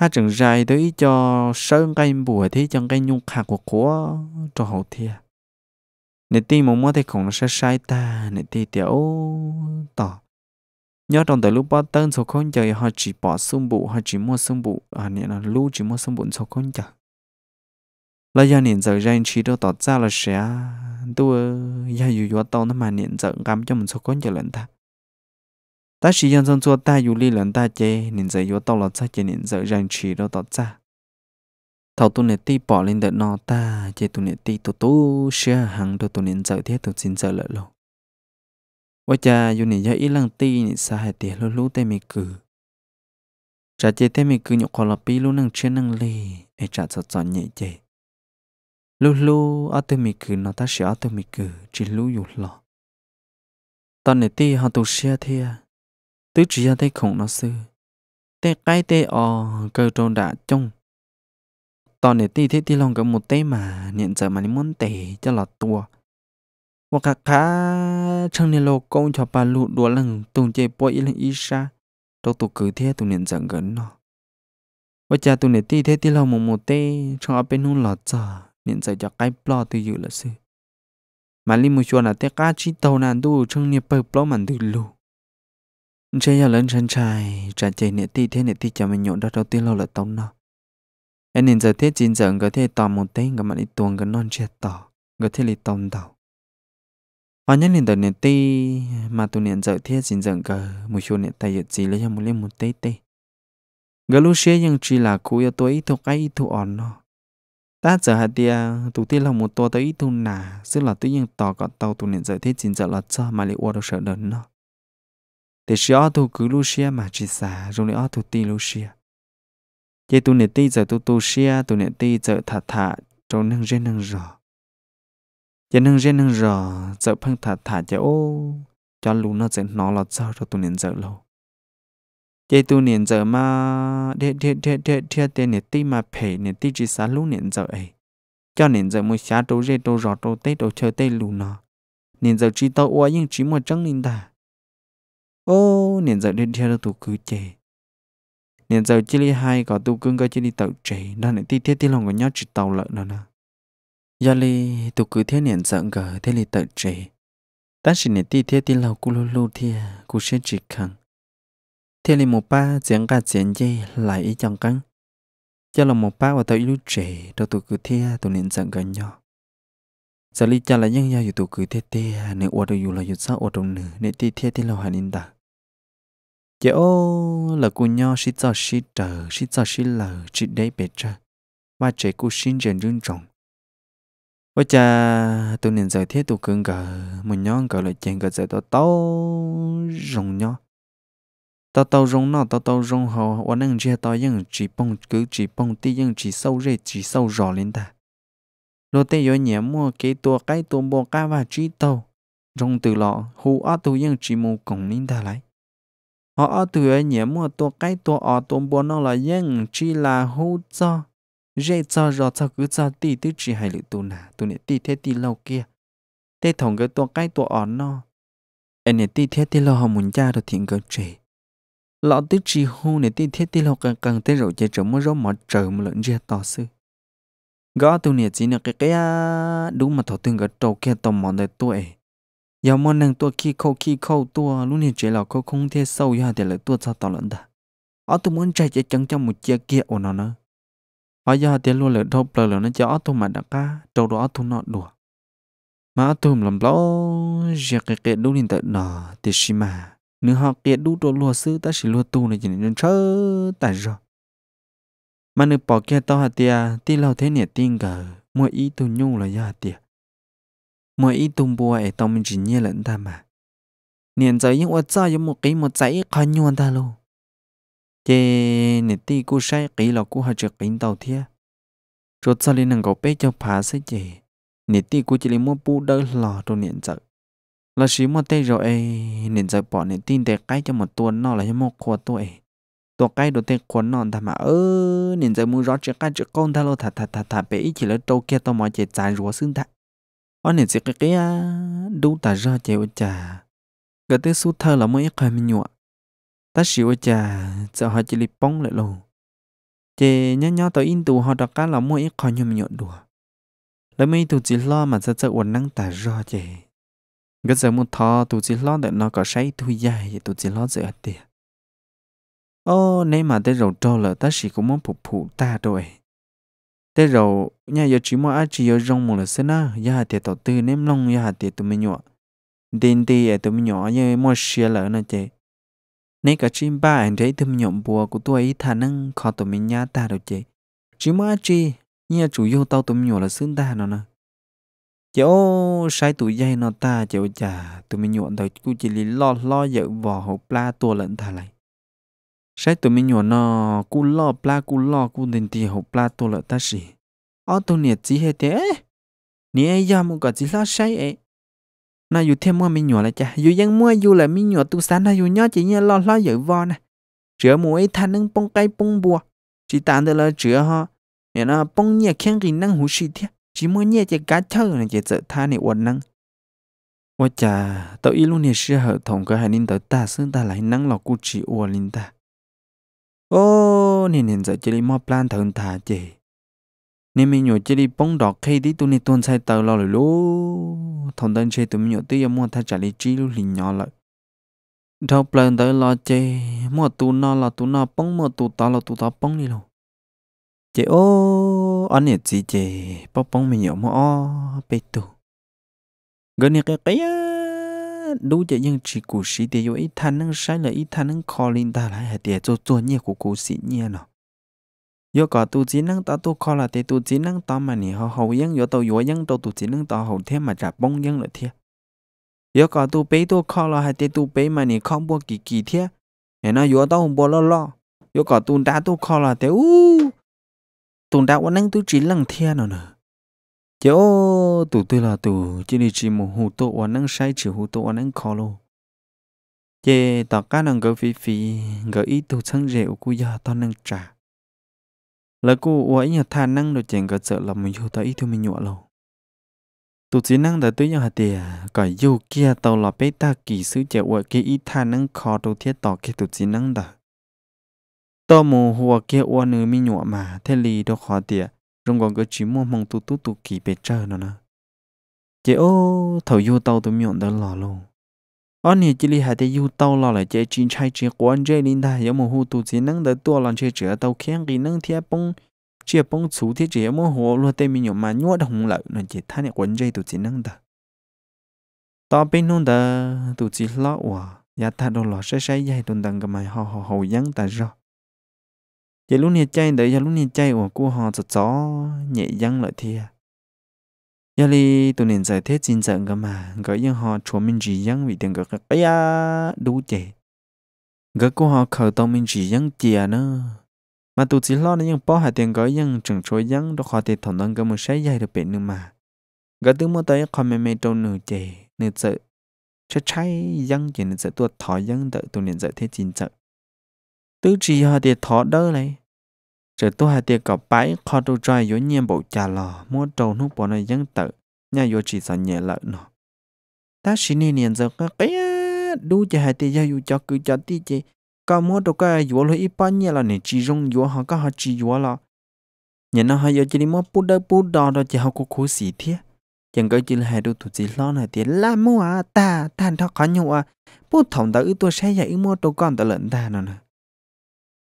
hai chẳng dài tới cho sơn cây bùa thế chẳng cây nhung khạc của của cho hậu thia nè ti mong mua thì nó sẽ sai ta nè ti tiểu tỏ nhớ trong tới lúc bắt tên số con chơi họ chỉ bỏ sung bụ họ chỉ mua sung bụ à nè là lu chỉ mua sung bụ số con chơi là gia niệm giờ ra chỉ đâu tỏ ra là sẽ tôi gia dù dù tao nó mà niệm giờ cắm cho mình số con chơi lần ta ta chỉ dân dân cho ta dù li lần ta chơi niệm giờ dù tao là sao chơi niệm giờ ra chỉ đâu tỏ ra thầu tu nè ti bỏ lên đợt nó ta chơi tu nè ti tu tu sẽ hàng đâu tu niệm giờ thế tu xin giờ lợi lâu ว่าจะอยู่นี่ยาอีลังตีนี่สาเหตุลูลูเตมิกือจะเจเตมิกือหยกคอลปีลูนังเชนังลีไอจะสดสอนเยเจลูลูอัตมิกือนอตาเสียอัตมิกือจิลูอยู่หลอตอนนี้ตีฮัตุเชียเทียตึจียาเตของนอซื้อเตไกเตออเกิดโดนด่าจงตอนนี้ตีเทตีลองกับมุเตมาเนี่ยจะมันมุนเตจะหลอดตัววกาคาช่างในโลกกงชอบปาลุดัวลังตุงเจปวยลังอีชาตกตุกือเทตุเนียนจังเกินเนาะว่าจะตุเนตีเทที่เราโมโมเตชอบเป็นนู่นหลอดจ้าเนียนใจจะใกล้ปลอตัวอยู่ละสิมาลิมูชวนอาเตก้าชิโตนานดูช่างเนี่ยเปิดปลอมันดูลูใช่ยาเลนชันชายจะเจเนตีเทเนตีจะมันหยดเราตีเราละตองเนาะเอ็นเนียนใจเทจินจังก็เทตอมโมเตกับมันอีตวงกันนอนเช็ดต่อก็เทลิตอมเต่า niệm niệm niệm mà tu thiết một 완전 인터넷 lấy cho một 진정가 một 타이지 레야 몰레 못테테 galusia nhưng chỉ là cú yo tôi ít thuộc ai ít thuộc ổn nó ta giờ hạt dia tu tiên là một tua tới ít thuộc nà tức là tỏ có tàu tu niệm giờ thiết chính giờ là cho mà liệu đâu sợ đớn nó để xóa tụ cứ lucia mà chỉ xả rồi nữa tụ tiên lucia chỉ tu niệm tì giờ tu tu xia tu niệm tì giờ thả thả trong năng gen năng rõ giờ nâng riêng nâng rò giờ phăng thả thả cho ô cho lũ nó giờ nó là sao cho tụi nên giờ lâu giờ tụi nên giờ mà để để để để để để nè tí mà phải nè tí chỉ sao lũ nên giờ ấy cho nên giờ mới xả trâu riêng trâu rò trâu tết trâu chơi tê lũ nó nên giờ chỉ tao uo nhưng chỉ một trăng nên ta ô nên giờ đến theo tụi cứ chơi nên giờ chỉ li hai có tụi cưng có chỉ đi tàu chơi nó nè tí thiết tí lòng của nhau chỉ tàu lợn nữa. nè Yali tu cứ thế niệm giận gờ thế li tự trì. Ta chỉ niệm ti thế tin lâu cú lô lô thia cú sẽ chỉ khẳng. Thế li một ba diễn cả diễn dây lại ý chẳng căng. Cho là một ba và tao lúc trì đâu tu cứ thế tu niệm giận gờ nhỏ. Giờ li cha là nhân gia tu cứ thế thế nên ở đâu là ở sao ở đâu nữa nên ti thế tin lâu hành in ta. Chỉ ô là cú nhỏ xí cho xí trở xí cho xí lờ chỉ đấy bề trời. Và trẻ cú xin dần rưng trọng. Ôi cha, tôi nên giải thiết tôi cưng gờ, mình nhon gờ lại chèn gờ giải tao tao rồng nhon. Tao tao rồng nó, tao tao rồng họ, oan năng chia tao nhưng chỉ bông cứ chỉ bông tí nhưng chỉ sâu rễ chỉ sâu rõ lên ta. Lô tê yo nhẹ mua cái tua cái tua bò cá và trí tàu. Rồng từ lọ, hù á tu nhưng chỉ mù cổng lên ta lại. Họ á tu ấy nhẹ mua tua cái tua ọ tua bò nó là những chỉ là hù cho rê cho rồi sau cứ cho tì tứ chỉ hay lự tu nà tu nè tì thế tì lâu kia tê thòng cái tua cái tua ỏn no anh nè tì thế tì lâu họ muốn cha rồi thiện cơ trì lọ tứ chỉ hu nè tì thế tì lâu càng càng tê rồi chơi trống mới rốt mỏ trời một lần rê to sư gõ tu nè chỉ nè cái cái đúng mà thọ tương cái trâu kia tò mò đời tuổi giờ mòn nàng tua khi khâu khi khâu tua lúc nè chơi lọ khâu không thế sâu ra để lại tua sao tò lợn ta ở tu muốn chạy chạy chẳng cho một chiếc kia ổn nó nữa ở giờ tiền luôn lửa thâu bờ lửa nó cho tu mà đã cá trâu đó tu nọ đùa mà tu làm lo giờ cái cái đu lên tận nọ thì xí mà nếu họ kia đu đồ lúa sư ta chỉ lúa tu này chỉ nên chơi tại rồi mà nếu bỏ kia tao hạt tia ti lâu thế này tin gờ mỗi ý tu nhung là giờ tia mỗi ý tu bùa ấy tao mình chỉ nhớ lẫn ta mà niệm giờ những ô cho những một cái một giấy khó nhuần ta luôn chế nè ti cú sai kỹ lọ cú hai chữ kính tàu thia rồi sau lên hàng gấu bé cho phá sẽ chế nè ti cú chỉ lấy mua bu đỡ lò rồi niệm sợ là xí mua tê rồi ấy nè sợ bỏ nè tin để cái cho một tuần nọ là cho một khoa tuổi tổ cái đồ tê khoa nọ thà mà ơ niệm sợ mua rõ chữ cái chữ con thà lo thà thà thà thà bé chỉ là trâu kia tao mọi chế chán rúa xương thà ở niệm sẽ cái cái đủ ta ra chế ôi trà cái tê sút thơ là mới cái mình nhọ ta xỉu chả giờ họ chỉ lì bóng lại lù chè nhá nhá tới in tù họ đặt cá là mua ít khó nhầm nhộn đùa lấy mấy tù chỉ lo mà giờ giờ quần năng tả rõ chè cái giờ muốn thò tù chỉ lo để nó có say thui dài thì tù chỉ lo giờ tiệt ô nay mà tới rồi trâu là ta chỉ cũng muốn phục phụ ta rồi tới rồi nhà giờ chỉ muốn ai chỉ giờ rong một là xin á giờ hạt tiệt tổ tư ném long giờ hạt tiệt tụi mình nhọ đến tiệt à, tụi mình nhọ, giờ mua xe lỡ nè chè nên cả chim ba anh thấy thâm nhộm bùa của tôi ý thà nâng khó tụi mình nhá ta được chị. Chỉ mà chị, nhà chủ yêu tao tụi nhỏ là xương ta nó nè. Chị ô, sai tụi dây nó ta, chị ô chà, tụi mình nhộn đầu cô chỉ lý lo lo dở vò hộp pla tua lẫn thả lại. Sai tụi mình nhộn nó, cô lo pla cô lo cô đình tì hộp pla tua lẫn ta xì. Ô tụi nhiệt chí hết thế, nè ai dà một cái chí lá sai ấy na dù thêm mua mi nhỏ là cha dù dân mua dù là mi nhỏ tu sáng na dù nhớ chỉ như lo lo dở vò nè chữa mua ấy than nâng bông cây bông bùa chỉ tạm được là chữa ho nhà nó bông nhẹ khen gì năng hữu sĩ thế chỉ mua nhẹ chỉ cá thơ này chỉ sợ thanh này uẩn năng ôi cha tao luôn này xưa hợp thòng hai nín ta xương ta lại năng lọc cụ chỉ uẩn linh ta ô nên nên giờ chỉ lấy mua plan thần thà nên mình nhớ chỉ đi bóng đỏ khi đi tụi này tuần sai tàu lo rồi lú thằng đơn chơi tụi mình nhớ tới giờ mua thay trả lời trí luôn hình nhỏ lại đâu plan tới lo chơi mua tụ nó là tụ nó bóng mua tụ tao là tụ tao bóng đi luôn chị ô anh nhớ gì chị bóc bóng mình nhổ mua bê tụ gần như cái cái đủ chị nhưng chỉ cụ sĩ thì yêu ít than năng sai là ít than năng calling ta lại hệ để cho cho nhiều cụ cụ sĩ nhiều nào yo có tu chỉ năng ta tu khó la thế tu chỉ năng ta mà nè họ hậu yên yo tàu yo yên tàu tu chỉ năng ta hậu thế mà trả bông yên lợi thế yo có tu bế tu khó la hay thế tu bế mà nè không bua kỳ kỳ thế nè nó yo tàu không bua lo lo yo có tu đã tu khó là thế u tu đã quan năng tu chỉ năng thế nào nè chứ ô tu tu là tu chỉ đi chỉ một hồ tu quan năng sai chỉ hồ tu quan năng khó luôn chế tao cá năng gỡ phi phi gỡ ý tu sáng rượu của gia tao năng trả là cô uấy nhà thà năng đồ chèn cả sợ là mình hiểu tới thôi mình nhọ lâu tụ chỉ năng đã tới nhà hạt tiền cả yêu kia tàu là bé ta kỳ sứ chè uấy kia ít thà năng khó đồ thiết tỏ kia tụ chỉ năng đã tao mù hùa kia uấy nữ mình nhọ mà thế lì đồ khó tiền rong còn cái chỉ mua mong tụ tụ tụ kỳ bé chờ nó nè chè ô thầu yêu tàu tụ miệng đã lò luôn ở nè chỉ li hai tay yêu tàu lo lại chơi chín chai chơi quan chơi linh ta hiểu một hụ tụ chỉ năng đỡ tua làm chơi chơi tàu khen kỳ năng thiệp bông chơi bông chú thiết chơi một hồ lo tay mình nhổ mà nhua đồng lợi nên chỉ thay nè quan chơi tụ chỉ năng đỡ tao bên nông đỡ tụ chỉ lo hòa ya ta đồ lo sẽ sẽ dây tuần đằng cái mày họ họ hậu dáng ta rồi giờ lúc nè chơi đỡ giờ lúc nè chơi của cô họ chó nhẹ dáng lại thiệt giờ lì tụi nên giải thế chính dạng cơ mà gỡ những họ chúa mình chỉ dân vì tiền gỡ ấy à đủ chè gỡ của họ khởi tông mình chỉ dân chè à nữa mà tụi chỉ lo nên những bỏ hai tiền gỡ những chẳng chúa dân đó họ tiền thằng đang cơ một sẽ dài được bệnh nữa mà gỡ từ mua tới còn mẹ mẹ trâu nửa chè nửa sợ sẽ trái dân chỉ nửa sợ tuột thọ dân tự tụi nên giải thế chính dạng tứ chỉ họ tiền thọ đỡ này rồi tôi hai tiệc cọp bãi kho tôi trai yếu nhiên bộ trà lò mua trâu nước bò nơi dân tự nhà yếu chỉ sợ nhẹ lợi nó ta xin đi liền giờ các cái đu chỉ hai tiệc giao yếu cho cứ cho tí chứ có mua đồ cái yếu lấy ít bao nhiêu là nè chỉ dùng yếu họ có họ chỉ yếu là nhà nó họ yếu chỉ đi mua bút đỡ bút đỏ đó chỉ họ cố cố xì thiệt chẳng có chỉ là hai đôi tụi chỉ lo này thì là mua à, ta than thọ khó nhau à bút thòng ta ư tôi sẽ dạy mua đồ con ta lợn ta nữa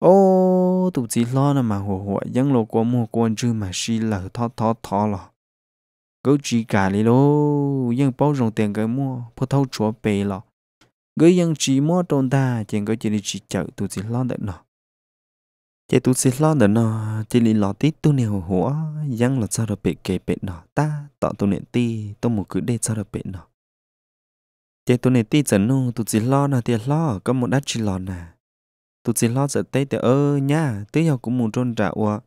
ô tụ chỉ lo là mà hồ hồ dân lộ của mua quân chứ mà xì là thọ thọ thọ lọ cứ chỉ cả đi lô dân bao rồng tiền cái mua phô thâu chúa bề lọ cứ dân chỉ mua trôn ta chẳng có chỉ đi chỉ chợ tụ chỉ lo đợt nọ chỉ tụ chỉ lo đợt nọ chỉ đi lo tít tu nè hồ hồ dân là sao được bệ kề bệ nọ ta tọ tụ nè ti tụ một cứ để sao được bệ nọ chỉ tụ nè ti chẳng nô tụ chỉ lo nà tiền lo có một đắt chỉ lo nà tụi chỉ lo sợ tê tê ơ nha tứ giờ cũng muốn trôn trả ua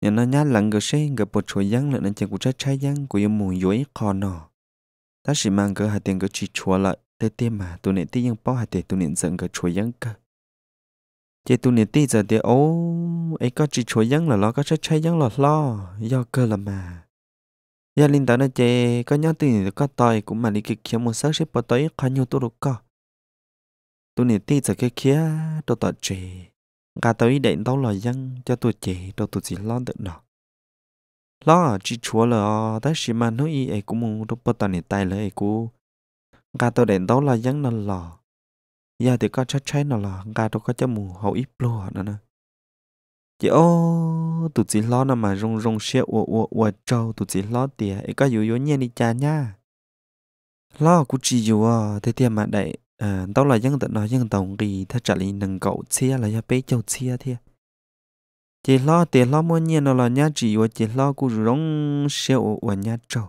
nhà nó nhá lặng gờ xe gờ bột chuối giăng lại nên chẳng của trái trái giăng của yêu muốn dối khó nọ ta chỉ mang gờ hai tiền gờ chỉ chua lại tê tê mà tụi nè tê giăng bao hai tê tụi nè giận gờ chuối giăng cơ chị tụi nè tê giờ tê ô ấy có chỉ chuối giăng là lo có trái trái giăng là lo do cơ là mà gia linh tao nó chê có nhớ tụi nè có tòi cũng mà đi kịp kiếm một sáng xếp bỏ tới khó nhiều tụi đồ co tôi nè tí giờ cái kia tôi tọt chè cả tới định đâu là dân cho tôi chè tôi tôi chỉ lo được nọ lo chỉ chúa là ta chỉ mà nói ý ấy cũng muốn tôi bắt tay này tay lấy ấy cũng cả tôi định đâu là dân nó lo giờ thì có chắc cháy nó lò cả tôi có cho mù hậu ít lo nữa nè chỉ ô tôi chỉ lo nó mà rong rong xe ua ua ua trâu tôi chỉ lo tiệt ấy có yếu yếu nhẹ đi cha nha lo cũng chỉ yếu à ờ, thế thì mà đại đó ờ, là dân tộc nói dân tộc gì ta trả lại nâng cậu chia là cho bé châu chia thiệt chỉ lo tiền lo mua nhiên nó là nhà chỉ và chỉ lo cũng rong xeo và nhà trâu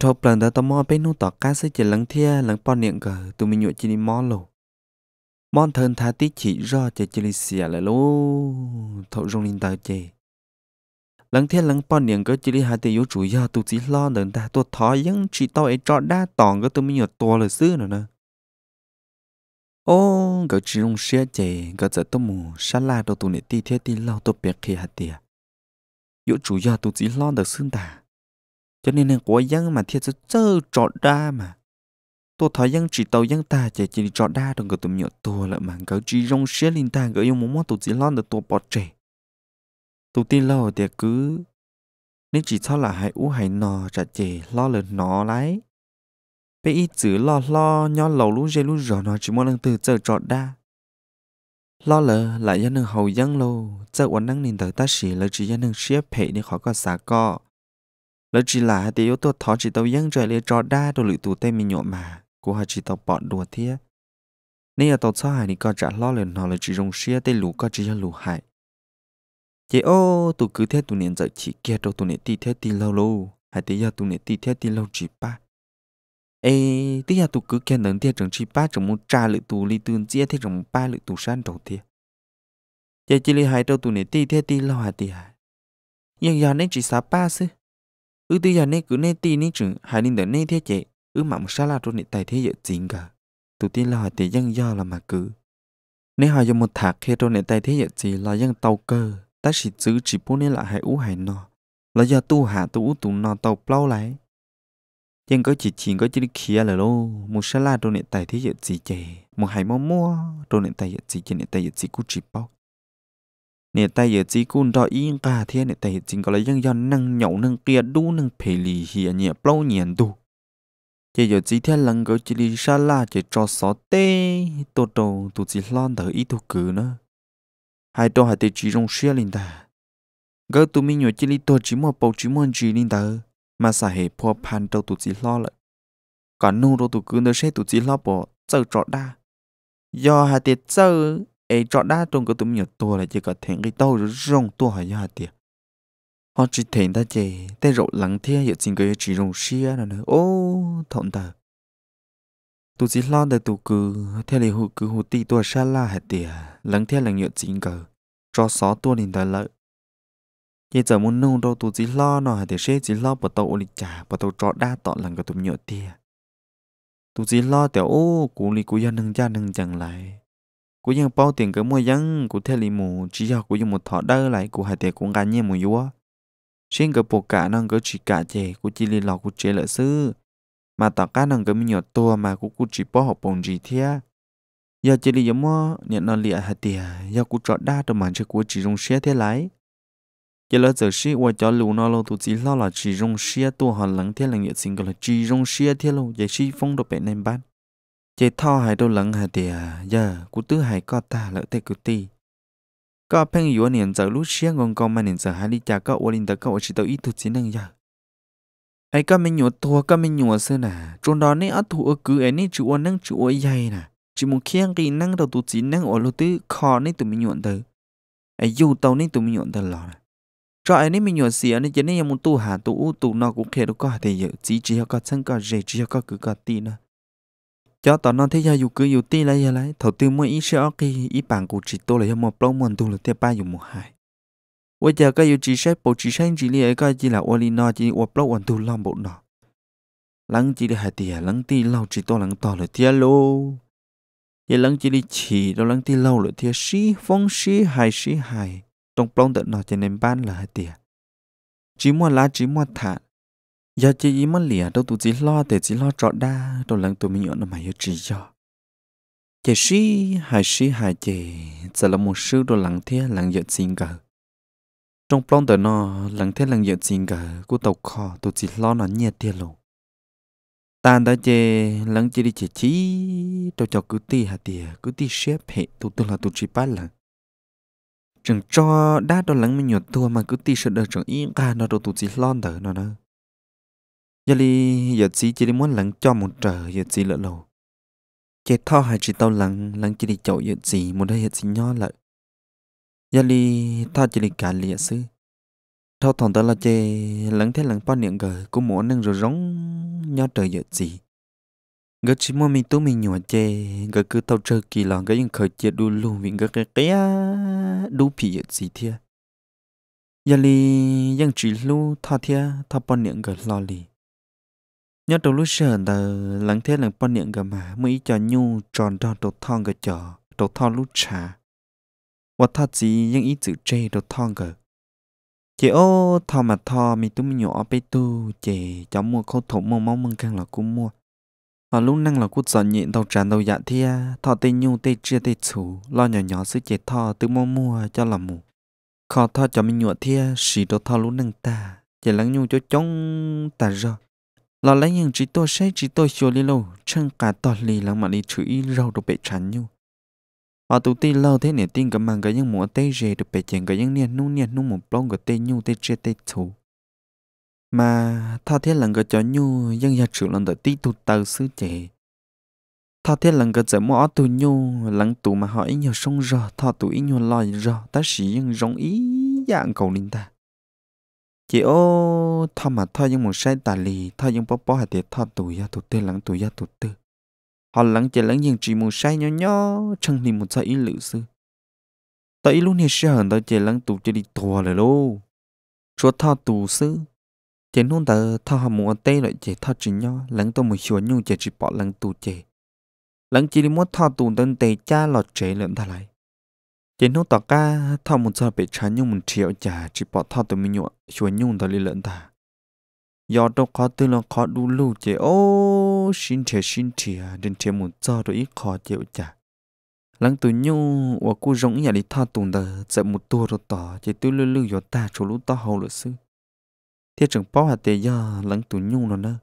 thọ lần đó tao mua bé nô tọt cá sẽ chỉ lắng thia lắng bao niệm cờ tụi mình nhụy chỉ đi mò lù mòn thân thà tí chỉ do chỉ chỉ lì xìa lại lú thọ rong linh tao chê lần thiên lần bao niệm cái chỉ đi hai tiền yếu chủ yếu tụ chỉ lo lần ta tôi thó những chỉ tao ấy cho đa tỏng cái tôi mới nhờ to là xưa nữa nè ô cái chỉ rong xe chè cái giờ tôi mù sa la đâu tụi này đi thế đi lâu tôi biết khi hạt tiền à. yếu chủ yếu tụ chỉ lo được xưa ta cho nên là quá dân mà thiên sẽ chơi cho đa mà tôi thấy dân chỉ tao dân ta chỉ chỉ cho đa trong cái tụi nhựa to là mà cái chỉ rong xe linh ta cái yêu muốn mua tụi chỉ lo được tua bọt trẻ tụ tin lâu thì cứ nên chỉ cho là hãy u hãy nò trả chè lo lớn nó lấy bé ít chữ lo lo nho lâu lũ dê lũ rò nó chỉ muốn lần từ chờ trọt đa lo lờ lại dân nâng hầu dân lô chờ uốn năng nên tới ta xỉ là chỉ dân nâng xếp phệ đi khỏi có xả co lỡ chỉ là hai yếu tố thọ chỉ tàu dân trời lê trọt đa đồ lự tù tê mình nhộn mà của hai chỉ tàu bọn đùa thiết nên là tàu cho hải thì có trả lo lần nó là chỉ dùng xia tê lũ có chỉ cho lũ hải chị ô tụ cứ thế tụ niệm giờ chỉ kia đâu tụ niệm ti thế ti lâu lâu hay tí giờ tụ niệm ti thế ti lâu chỉ ba ê tí giờ tụ cứ kia nâng thế chẳng chỉ ba chẳng muốn trả lự tụ li tương chia thế chẳng ba lự tụ san đầu thế chị chỉ li hai đâu tụ niệm ti thế ti lâu hay tí hay nhưng giờ nên chỉ sa ba chứ. ư tí giờ nên cứ nên ti nên chừng hai linh đợi nên thế chị ư ừ, mà một sa la tụ niệm tài thế giờ chính cả tụ ti lâu hay tí dân do là mà cứ nếu họ dùng một thạc khi tụ niệm tài thế giờ chỉ là dân tàu cơ ta chỉ giữ chỉ bố nên là hãy ú hãy nọ là do tu hạ tu ú tu nọ tàu plau lại nhưng có chỉ chỉ có chỉ đi khía là lô một sa la đồ nệ tài thế hiện gì chè một hải mong mua đồ nệ tài hiện gì chè nệ tài hiện gì cú chỉ bao nệ tài hiện gì cú đó yên cả thế nệ tài hiện gì có là dân dân năng nhậu năng kia đu năng phê lì hiền nhẹ plau nhện đu chỉ giờ chỉ thế lần có chỉ đi sa la chỉ cho sót tê tô đồ tu chỉ lon tới ít thu cử nữa hai to hai tê chỉ rong xia linh ta gỡ tụi mi nhớ chỉ li to chỉ mua bầu chỉ mua chỉ linh ta mà xả hệ po pan đâu tụi chỉ lo lại cả nô đâu tụi cứ nơi xe tụi chỉ lo bỏ chơi trọ đa do hai tê chơi ấy trọ đa trong cái tụi mi nhớ to là chỉ có thèn cái tàu rồi rong to hai do hai tê họ chỉ thèn ta chỉ tê rộ lắng thea giờ xin cái chỉ rong xia là nữa ô thọn ta tụ chỉ lo để tụ cứ theo lý hụ cứ hụ tì tua xa la hạt tìa lắng theo là nhựa chính cờ cho xó tua nên tới lợi giờ giờ muốn nung đâu tụ chỉ lo nó hạt tìa xe chỉ lo bắt tàu lịch trả bắt tàu cho đa tọt lắng cái tụ nhựa tìa tụ chỉ lo tiểu ô cú lý cú dân nâng gia nâng chẳng lại cú dân bao tiền cái mua dân cú theo lý mù chỉ cho cú dân một thọ đơ lại cú hạt tiề cũng gan nhẹ mù yếu xin cái bộ cả nâng cái chỉ cả chè cú chỉ lý lo cú chế lợi sư mà tao cá nông cái mi nhỏ tua mà cú cú chỉ bỏ học bổng gì thế giờ chỉ đi giống mơ nhận nó lìa hạt tiề giờ cú chọn đa trong màn chơi của chỉ dùng xe thế lái giờ là giờ xe qua cho lù nó lâu tụi chỉ lo là chỉ dùng xe tua họ lắng thế là nhiệt sinh gọi là chỉ dùng xe thế luôn, giờ xe phong đồ bể nên bán giờ thao hai đôi lắng hạt tiề giờ cú tứ hai có ta lỡ thế cứ ti có phèn yếu niệm giờ lúc xe ngon con mà niệm giờ hai đi chả có ô linh tớ có chỉ tớ ít tụi chỉ năng ไอ้ก็ไม่หนัวตัวก็ไม่หนัวเสนะจนตอนนี้อัถูกคือไอ้นี่จู่อันนั่งจู่ใหญ่นะจู่มึงเคียงกีนั่งเราตุจีนั่งอัวลูตื้อคอนี่ตุไม่หนัวเตอไอ้ยูเตานี่ตุไม่หนัวเตอหรอนะจอไอ้นี่ไม่หนัวเสียนี่จะนี่ยังมึงตู้หาตู้อู้ตู้นอกูเคียดูก็หาเตยจีจีก็ชั้นก็เจจีก็คือก็ตีนะ จอตอนนั้นที่ยาอยู่คืออยู่ตีอะไรอะไรถอดตื้อมื่ออีเชียกีอีปังกูจีโตเลยยังมัวปล้องมันดูเลยเตี้ยป้าอยู่มัวหาย我 giờ cái yêu chỉ sẽ bộ chỉ sang chỉ li cái chỉ là ô li nó chỉ ô block ổn tu lòng bộ nó lắng chỉ để hai tiền lắng lâu chỉ to lắng to rồi tia lô giờ lắng chỉ đi chỉ đâu lắng ti lâu rồi tia sĩ phong sĩ hài sĩ hài trong plong đợt nó chỉ nên ban là hai tiền chỉ mua lá chỉ mua thả giờ chỉ ý mất lìa đâu tụi chỉ lo để chỉ lo trọ đa đâu lắng tụi mình ở mà yêu chỉ cho chỉ sĩ hài sĩ hài chỉ giờ là một sư đồ lắng tia lắng giờ xin cả trong plong tờ nó lằng thế lằng dựa xin cả của tàu kho tàu chỉ lo nó nhẹ tiền lộ ta đã chê lằng chỉ đi chê chí tàu cho cứ ti hạt tiền cứ ti xếp hệ tụ tụ là tụ chỉ bắt lằng chẳng cho đã đó lắng mình nhột thua mà cứ ti sợ đời chẳng yên cả nó đồ tụ chỉ lo tờ nó nó giờ đi giờ chỉ chỉ đi muốn lắng cho một trở giờ chỉ lỡ lộ chế thao hay chỉ tàu lắng lắng chỉ đi chậu giờ chỉ muốn đây giờ chỉ nho lại Yali tha chỉ lịch cả lìa sư. Thao thỏng tớ là chê lắng thế lắng bao niệm gờ cũng muốn năng rồi rống nhó trời dở gì. Gỡ chỉ mua mình tú mình nhỏ chê gỡ cứ tàu chơi kỳ lò gỡ những khởi chia đu lù vì gỡ cái cái đu phì dở gì thia. Yali yang chỉ lu tha thia tha bao niệm gờ lo lì. Nhớ đầu lúc sợ tờ lắng thế lắng bao niệm gờ mà mới cho nhu tròn tròn đầu thon gờ chờ đầu thon lúc trà và chỉ những đồ 我他只用一只这都汤个。chị ô thò mà thò mi tụi mình nhỏ bé tu chị cháu mua khâu thổ mua máu măng căng là cũng mua họ lúc năng là cút giòn nhịn đầu tràn đầu dạ thia thò tê nhu tê chia tê chủ lo nhỏ nhỏ sứ chị thò tự mua mua cho là mù khó thò cho mình nhụa thia xì đồ thò lúc năng ta chị lắng nhu cho chống ta rồi lo lấy những chỉ tôi sẽ chỉ tôi xô li lâu chân cả tò lì lắng mà đi chữ ý rau đồ bể chán nhu họ tụ tì lâu thế này tin cái mang cái những mùa tây rề được bề chèn cái những niên nu niên nu một plong cái tây nhu tây chê tây thủ mà tha thiết lần cái cho nhu dân gia chủ lần đợi tì tụt tàu sư chè tha thiết lần cái giờ mua tụ nhu lần tụ mà họ ít nhiều sông rò thọ tụ ít nhiều lòi rò ta sĩ những giống ý dạng cầu linh ta chị ô thọ mà thọ những một sai tà lì thọ những bó bó hạt tiệt thọ tụ ya tụt tê lần tụ ya tụt tư họ lắng chả lắng nhìn chỉ mù say nhỏ nhỏ chẳng thì một sai ý lự sư tại lúc này sẽ hẳn tới chả lắng tù chả đi tòa lại lô cho tha tù sư chả nôn ta tha hàm mùa tê lại chả tha chỉ nhỏ lắng tôi một chùa nhung chả chỉ bỏ lắng tù chả lắng chỉ đi muốn tha tù tân tê cha lọt trẻ lợn ta lại chả nôn ta ca tha một giờ bị chán nhung một triệu chả chỉ bỏ tha tù mình nhọ chùa nhung tờ đi lợn thà giờ đâu khó tư là khó du lù chế ô xin chế xin chế đến chế muốn cho rồi ít khó chịu chả lăng tu nhu và cô rong nhà đi tha tùng đờ dạy một tua rồi ta chế tu lưu lưu giờ ta chỗ lũ ta hầu lỡ sư thiết trưởng bao hạt tề giờ lăng tu nhu nó nơ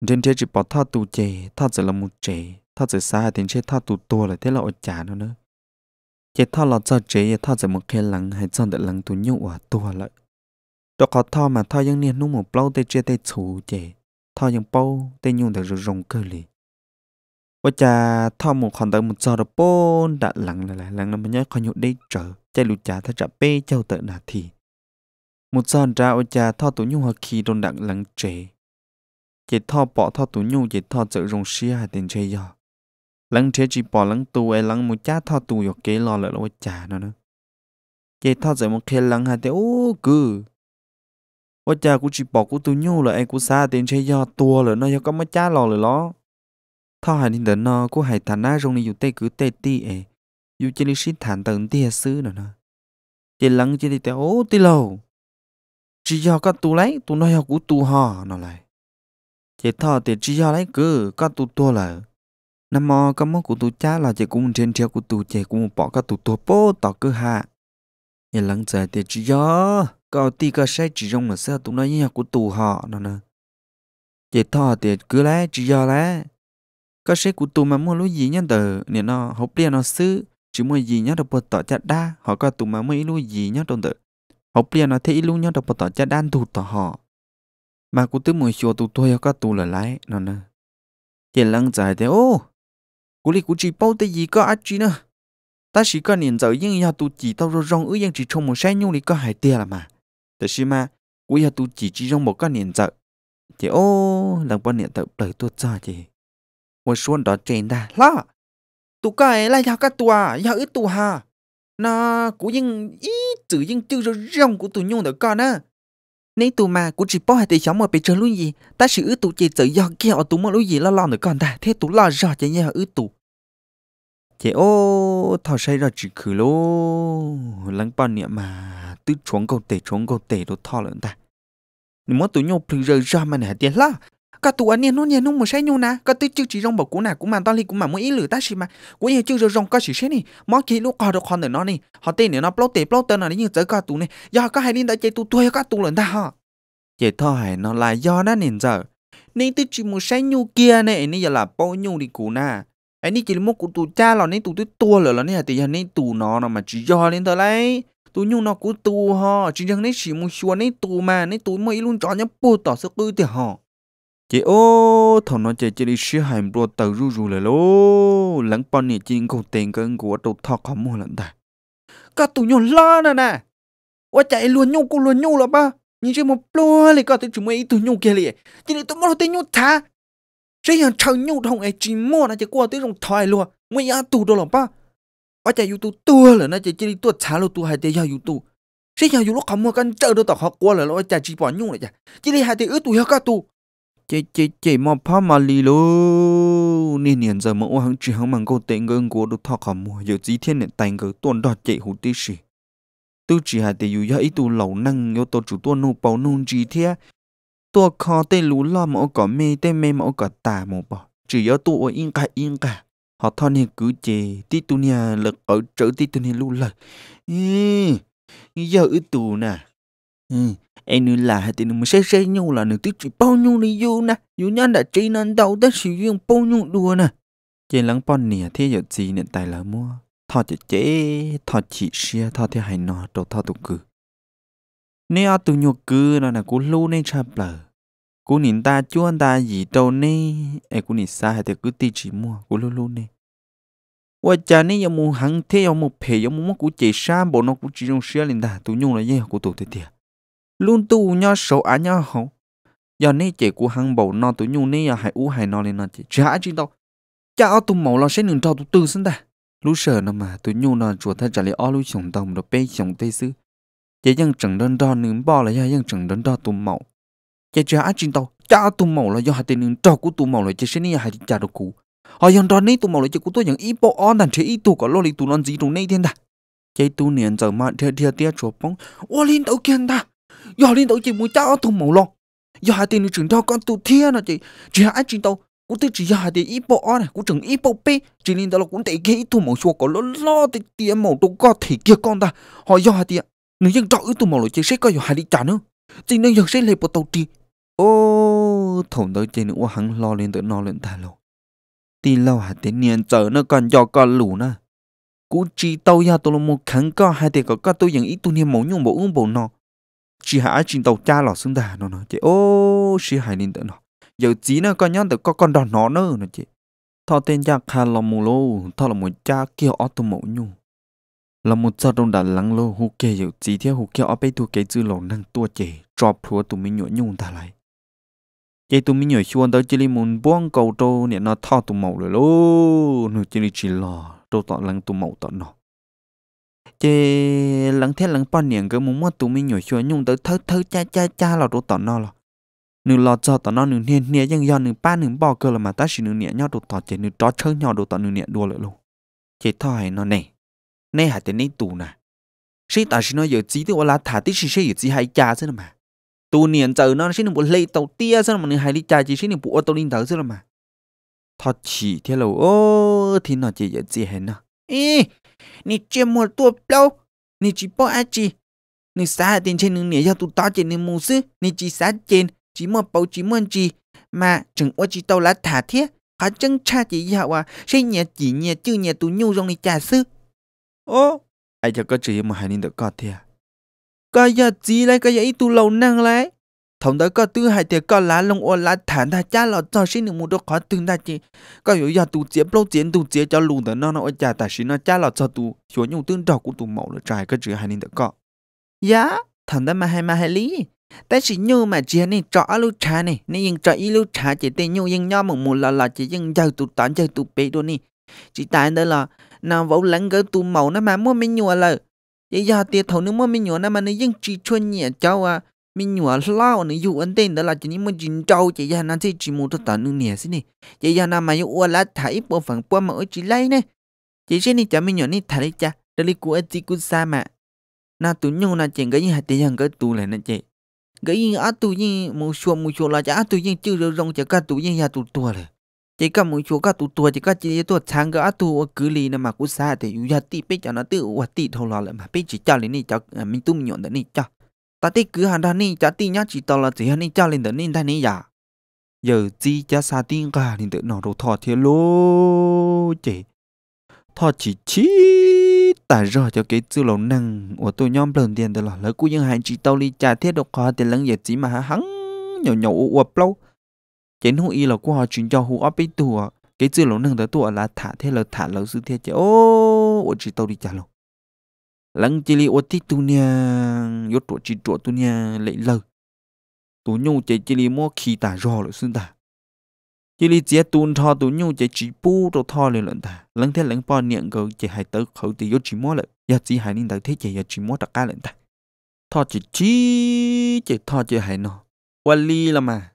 đến thế chỉ bảo tha tù che tha chỉ là mu chế tha chỉ xa đến chế tha tù tua lại thế là ở chả nó nơ chế tha là che chế tha chỉ một khe lăng hay cho đợi lăng tu nhu và tua lại đó có thọ mà thọ những niên nung một lâu tê chia tê chủ chế thọ những bao tê nhung được rồng cơ lì và cha thọ một hòn đảo một giờ đó bốn đã lặng lại lại lặng là mình nhớ con nhụ đi trở chạy lụt cha thật chặt bê châu tới nà thì một giờ ra và cha thọ tụ nhung hoặc kỳ đồn đặng lặng chế chế thọ bỏ thọ tụ nhung chế thọ tự rồng xia hai tiền chơi giờ lăng thế chỉ bỏ lăng tù ấy lăng một cha thọ tù yo kế lo lợi lo cha nó nữa chế thọ tự một khe lăng hai tiền ô cứ ว่าจากูจีบอกกูตัวยูเลยไอ้กูซาเต็นใช้ยอตัวเลยเนาะยอก็ไม่จ้าหลอกเลยล้อท่าหายนินเดินเนาะกูหายฐานะตรงนี้อยู่เตกือเตตีเออยู่เจลิชิฐานเติมเตี้ยซื้อเนาะเจลังเจลิเตโอ้ตีเราจียอก็ตัวไรตัวน้อยกูตัวห่อเนาะเลยเจท่อเตจียอไรกูก็ตัวตัวเลยน้ำมอก็มอกูตัวจ้าเราเจกูมันเทียนเทียกูตัวเจกูบอกก็ตัวตัวโป้ต่อกูฮะ nhà lắng giờ thì chỉ gió có ti có sai chỉ trong mà sao tụi nó nhà của tù họ nó nè vậy thọ thì cứ lá chỉ gió lá có sai của tù mà mua lúa gì nhá tờ nè nó học bia nó xứ chỉ mua gì nhá được bật tỏ chặt đa họ có tù mà mua ít lúa gì nhá trong tờ học bia nó thấy lúa nhá được bật tỏ chặt đan tụt tỏ họ mà cụ tới mùa chùa tụi tôi có tù là lái nó nè vậy lắng giờ thì ô cú li cú chỉ bao tới gì có ách chi nữa ta chỉ có niệm giờ những nhà tu chỉ tao rồi rong ư, yang chỉ trong một sai nhung đi có hải tiền là mà thế xí mà quý nhà tu chỉ chỉ trong một cái niệm giờ chị ô lần bao niệm tự đời tôi cho chị một xuân đó trên ta lo tụ cái là nhà cái tua à, nhà ít tua ha na cũng nhưng ý chữ nhưng chữ rồi rong của tụ nhung được con á nếu tụ mà cũng chỉ bỏ hai tỷ sống mà bị chơi luôn gì ta chỉ ứ tụ chỉ tự do kia ở tụ mà lúc gì là lo được con ta thế tụ lo rõ cho nhà ư tụ chế ô thò say ra chỉ khử lô lăng bao niệm mà tứ chuông câu tể chuông câu tể đồ thò lợn ta nếu mà tụi nhau phơi rơi ra mà nè tiền la cả tụi anh em nó nhẹ nó mà say nhau nè cả tứ chưa chỉ rong bảo cũ nè cũng mà to li cũng mà mới ý lửa ta xí mà cũng nhiều chưa rồi rong có xí xí nè mỗi khi lúc còn được còn nữa nó nè họ tên nữa nó plot tể plot tên này nhưng tới cả tụi nè do cả hai linh đã chạy tụi tôi cả tụi lợn ta ha chế thọ hay nó là do nó nè giờ nên tứ chỉ muốn say nhau kia nè nên giờ là bao nhau đi cũ nè ấy ni chỉ là một cụ tù cha là nên tua là là nên thì hình nên tù nó là mà chỉ do nên đấy tù nhung nó của tù họ chỉ rằng nên chỉ muốn xua nên tù mà nên tù mới luôn chọn nhấp bù tỏ sức tư thì họ chị ô thằng nó chạy chạy đi xí hành bùa tàu ru ru lại lô lắng bọn này chỉ không tiền cân của tù thọ khó mua lận ta các tù nhung lo nè nè quá chạy luôn nhung cô luôn nhung là ba nhưng chỉ một plua thì có thể chỉ mới tù nhung kia liền chỉ để tụi nó tụ nhung thả 这样超牛痛哎，寂寞那就过这种太了，我也读到了吧？而且有读多了，那就这里多查了读还得要有读。这样有了搞么干这都到好过了了，再去把用了呀，这里还得二读要搞读。这这这么怕嘛哩喽？年年怎么我很只很忙够等个我都他搞么？有几天呢？等个多大这好的事？tôi chỉ hạt tiêu yêu ít tu lâu năng yêu tôi chủ tôi nô bảo nôn gì thế chỉ có yên yên cả cả họ thọ này cứ chê tí tu nha lực ở chỗ tí tu này lu lật ừ giờ ư tù nè ừ em nữa là hai tiền mình sẽ sẽ nhau là nửa tí chỉ bao nhiêu đi vô nè dù nhau đã chỉ nên đâu đã sử dụng bao nhiêu đùa nè chê lắng pon nè thế giờ gì nè tài là mua thọ chê chê thọ chỉ xe thọ thế hay nọ đồ thọ tụ cử nếu từ nhục cứ nó là cú lưu nên chập lờ cú nhìn ta chuan ta gì đâu nè ai cú nhìn xa hay thì cứ ti chỉ mua cú lưu lưu nè và cha nè yếm mu hăng thế yếm mu phê yếm mu mắc cú chạy xa bộ nó cú chỉ dùng xe lên ta tụ nhung là gì cú tụ thế tiệt luôn tu nhau số á nhau hậu giờ nè chạy cú hăng bầu nó tụ nhung nè hãy u hãy nó lên nó chạy chả chỉ đâu cha ở tụ màu là sẽ nương trâu tụ tư sinh ta lúc sợ nó mà tụ nhung nó chuột thay trả lại ở lưu chồng tâm rồi bê chồng tây sư 也样整人到人包了，也样整人到多毛。也只阿进到家多毛了，也还得人照顾多毛了，这些你还得家都顾。họ yang đó nay tụ mạo lại chỉ cú tôi yang ít bộ on đàn thế ít tụ có lo lì tụ non gì tụ nay thiên ta chỉ tụ niên giờ mà thiệt thiệt thiệt chỗ bóng ô linh tàu kiên ta giờ linh tàu chỉ muốn cháu tụ mạo lo giờ hai tiền trường cho con tụ thiên nó chỉ chỉ hai trường tàu cú tôi chỉ giờ hai tiền ít bộ on này cú trường ít bộ chỉ linh tàu là cũng để cái tụ mạo xua có lo lo tiền mạo tụ có thể kia con ta họ giờ hai tiền nếu dân trọ tụ mỏ lối chơi sẽ có dù hai đi chả nữa chỉ nên giờ sẽ lấy bộ tàu trì ô thổn tới chơi nữa hắn lo lên tới no lên ta lộ tì lâu hà tiến niên chờ nó còn do con lũ nè cú chỉ tàu ya tụ một kháng co hai tiền có co tôi vẫn ít tụ niên mẫu nhung bộ uống bộ nọ chỉ hạ chỉ tàu cha lọ xương đà nó nó chị ô chỉ hài nên tới nó giờ chí nó con nhon tới có con đòn nó nữa nó chị thọ tên cha khá lọ mù lô thọ là một cha kêu ở tụ mẫu nhung là một gia đông đã lắng lô hú kê yếu chỉ theo hú kê ở bên tu kê chữ lầu năng tua chè drop thua tụi mình nhộn nhung ta lại vậy tụi mình nhảy xuống tới chỉ li muốn buông cầu trâu nè nó thọ tụi mậu rồi lô nó chỉ li chỉ lò trâu tọt lăng tụi mậu tọt nọ. chè lăng thế lăng bao niệm cái muốn mua tụi mình nhảy xuống nhung tới thớ thớ cha cha cha là trâu tọt nọ rồi nửa lò cho tọt nọ nửa nè nè ยัง do nửa ba nửa bò cơ là mà ta chỉ nửa nè nhau đồ tọt chè nửa chó chơi nhau đồ tọt nửa nè đua lại luôn chè thoi nó này nay hạt tiền này tù nè sĩ ta xin nó giờ chỉ thì là thả tí xí sĩ giờ chỉ hai cha thế mà tù niệm giờ nó xí nó bộ lấy tàu xí thế mà hai đi cha chỉ sĩ nó bộ tàu linh tàu thế mà thật chỉ thế là ô thì nó chỉ giờ chỉ hẹn nó ê nị chơi mua tua lâu nị chỉ bỏ ai chỉ nị xả tiền trên nương nịa cho tụ tao trên nương mù sư nị chỉ xả trên chỉ mua bao chỉ mua chỉ mà chẳng qua chỉ tàu là thả thiết khá chân cha chỉ hậu à sĩ nhà chỉ nhà chứ nhà tụ nhu rong nị cha sư ô ai cho có chỉ mà hai nín được có thiệt có giờ gì lấy có giờ ít tu lâu năng lấy thằng đó có tư hai thiệt có lá lông ô lá thản ta cha lọ cho xin được một đôi khó tương ta chỉ có yếu giờ tu chế lâu chiến tu chế cho lùn đó nó nó cha ta xin nó cha lọ cho tu chúa nhung tương đọc của tu mẫu là trai có chỉ hai nín được có dạ thằng đó mà hai mà hai lý tại chỉ nhu mà chia này trọ lưu trà này nên yên trọ y lưu trà chỉ tên nhu yên nhau một mù là là chỉ yên giàu tu tán giàu tu bể đồ nè, chỉ tại đó là nào vỗ lăng gỡ tu màu nó mà mua mình nhùa lờ vậy giờ tiệt thầu nó mua mình nhùa nó mà nó dân chỉ chuyên nhẹ cháu à mình nhùa lao nó dụ anh tên đó là chỉ những mình chính trâu chỉ giờ nó sẽ chỉ mua một tờ nu nè xin nè vậy giờ nào mà yêu ua lá thấy bộ phận qua mà ở chỉ lấy nè chỉ xin nè cho mình nhùa nè thấy cha đó là của chỉ của xa mà na tu nhau na chuyện cái gì hạt tiền cái tu lại nè chị cái gì á tu gì mua xua mua xua là chả tu gì chưa rồi rong chả cả tu gì nhà tu tua rồi chỉ có một chỗ các tụ tua chỉ có chỉ tụ sáng cái tụ cứ lì nè mà cũng xa thì u ya tị bây cho nó tự u tị thâu lò lại mà bây chỉ cho lên đi cho à, mình tung nhọn đến đi cho ta ti cứ hàng đó đi cho tị nhá chỉ tao là chỉ hàng đi cho lên đến đi thay này giả giờ chỉ cho xa tiên cả thì tự nó đồ thọ thiệt lô chỉ thọ chỉ chi ta rồi cho cái chữ lẩu năng của tôi nhóm lần tiền từ là, lỡ cũng ยัง hàng chỉ tao đi trả thiết độc khó thì lẫn giờ chỉ mà hắn nhậu nhậu uập lâu chế nụ y là của họ chuyển cho hú ấp bít tùa cái chữ lỗ nâng tới tuổi là thả thế là thả lỡ sự thế chế ô ô chỉ tàu đi trả lộ lăng chỉ li ô tí tu nha yốt tùa chỉ tùa tu nha lệ lờ tu nhau chế chỉ li mua khí tả rò lỡ xương tả chỉ li chế tuôn thọ tu nhau chế chỉ bu đồ thọ lên lần ta lăng thế lăng bao niệm cầu chế hai tớ khẩu thì yốt chỉ mua lợ yà chỉ hai ninh tớ thế chế yà chỉ mua đặc ca lợn tả thọ chỉ chi chế thọ chế hai nó quan ly là mà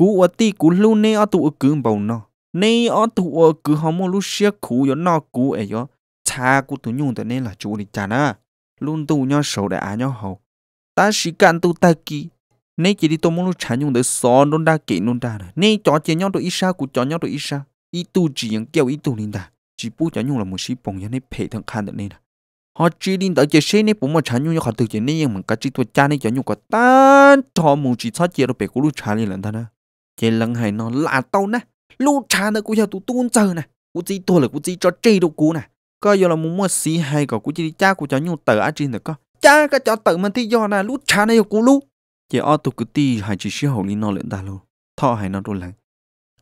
cú ở ti cú lu nê ở tụ cứ bầu nó nê ở tụ ở cứ họ mua lu xe cú yo nó cú ấy yo cha cú tụ nhung tới nên là chú đi cha na luôn tụ nhau sầu đại á nhau hầu ta sĩ can tụ ta kí nê chỉ đi tụ mua lu cha nhung tới xó nôn đa kỹ nôn đa nê cho chơi nhau tụ ít sao cú cho nhau tụ ít sao ít tụ chỉ những kêu ít tụ linh ta chỉ bu cho nhung là một sĩ bồng yo nê phê thằng khan tới nên họ chỉ đi tới chơi xe này bố mà chán nhung cho họ tự chơi này nhưng mà cái chỉ tôi cha này cho nhung có ta cho mù chỉ sát chơi rồi bé cú lúc chán lên lần ta nè chế lăng hay nó là tao nè lu cha nó cũng giờ tụ tuôn chờ nè cũng chỉ tôi là cũng chỉ cho chơi đâu cú nè coi giờ là muốn mua xí hay có cũng chỉ cha của cháu nhiều tờ ăn trên được có cha cái cháu tờ mình thì do nè lu cha này cú lu chế ở tụ cứ ti hay chỉ xíu hậu lý nó lượn ta luôn thọ hay nó rồi lăng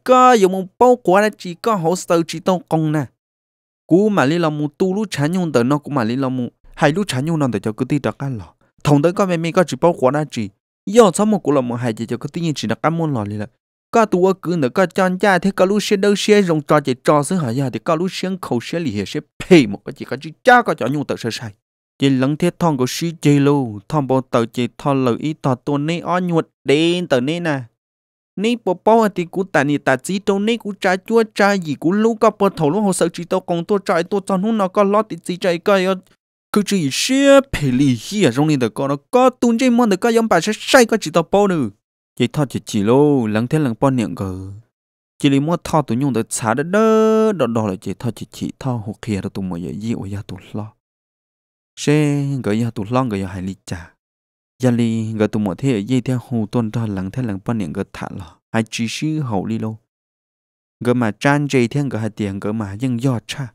có giờ muốn bao quá là chỉ có hỗ trợ chỉ tao công nè cú mà lý là muốn tu lu cha nhiều tờ nó cũng mà lý là muốn hay lu cha nhiều nó để cho cứ ti đặt ăn lò, thông tới có mẹ mẹ có chỉ bao quá là chỉ do sao một cụ là một hai chỉ cho cái tiếng chỉ là cá môn lò liền là cá tua cứ nữa cá chăn cha thế cá lú xe đâu xe rồng trò chỉ trò xứ hỏi thì cá lú xe khẩu xe lì hệ xe phê một cái chỉ cả chữ cha cá chó nhung tự sơ sai chỉ lắng thiết thon của sĩ chơi lù thon bộ tàu chỉ thon lời ý tò tuần nay o nhuột đến tờ nay nè nay bộ bao thì cú tại nì tà chỉ đâu nay cú trái chua trái gì cú lú có bộ thầu lú hồ sơ chỉ tao còn tôi trái tôi cho nó nó có lót thì chỉ trái cái cứ chỉ xe, phải lì hi ở trong này được có nó có tuôn trên mòn được có giống bà sẽ say có chỉ tao bao nữa vậy thọ chỉ chỉ lô lắng thế lắng bao niệm cơ chỉ lấy mua thọ tụi nhung được xả đất đơ đó đỏ là chỉ thọ chỉ chỉ thọ hụt kia rồi tụi mày gì ô nhà tụi lo xe gọi nhà tụi lo gọi nhà hải lì trả gia lì gọi tụi mày thế gì theo hồ tuần thọ lắng thế lắng bao niệm cơ thả lo hải chỉ xí hậu đi lô gọi mà trang chơi thiên gọi hải tiền gọi mà yên do cha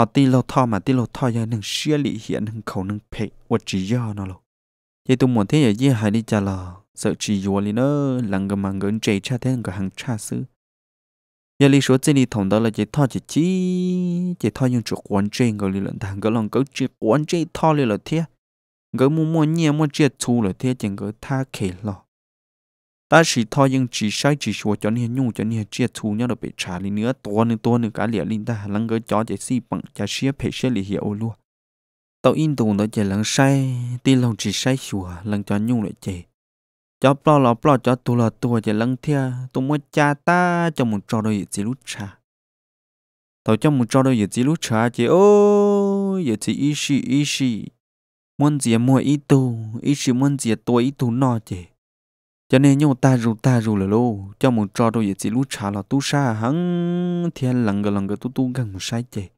họ ờ, ti lô tho mà ti lô tho giờ nâng xia lì hiện nâng khẩu nâng phê và chỉ do nó lô vậy tôi muốn thế giờ gì hãy đi trả lò sợ chỉ do lì nó lằng cái màng gần chạy cha thế cái hàng cha xứ giờ lì số trên đi thòng đó là chỉ tho chỉ chỉ chỉ tho nhưng chuột quan chế, người lì lợn thằng cái lòng cái chuyện quan chế tho lì là thế người mua mua nhia mua chia chu là thế chẳng cái tha khỉ lò ta chỉ thôi nhưng chỉ sai chỉ sửa cho nên nhung cho nên chia thu nhau được bị trả lý nữa tua nữa tua nữa cả liệt linh ta lăng gỡ cho chỉ si bằng cha xia phải xia lý hiệu luôn tao in tùng đó chỉ lăng sai tin lòng chỉ sai sửa lăng cho nhung lại chỉ cho bao là bao cho tu là tua chỉ lăng thia tu mới cha ta cho một trò đôi chỉ lút trả tao cho một trò đôi chỉ lút trả chỉ ô giờ chỉ ý sĩ ý sĩ muốn gì mua ý tu ý sĩ muốn gì tôi ý tu no chỉ cho nên nhau ta rù ta rù là lô cho một trò đâu vậy chỉ lú trả là tu sa hắn thiên lần gần lần gần tu tu gần sai chè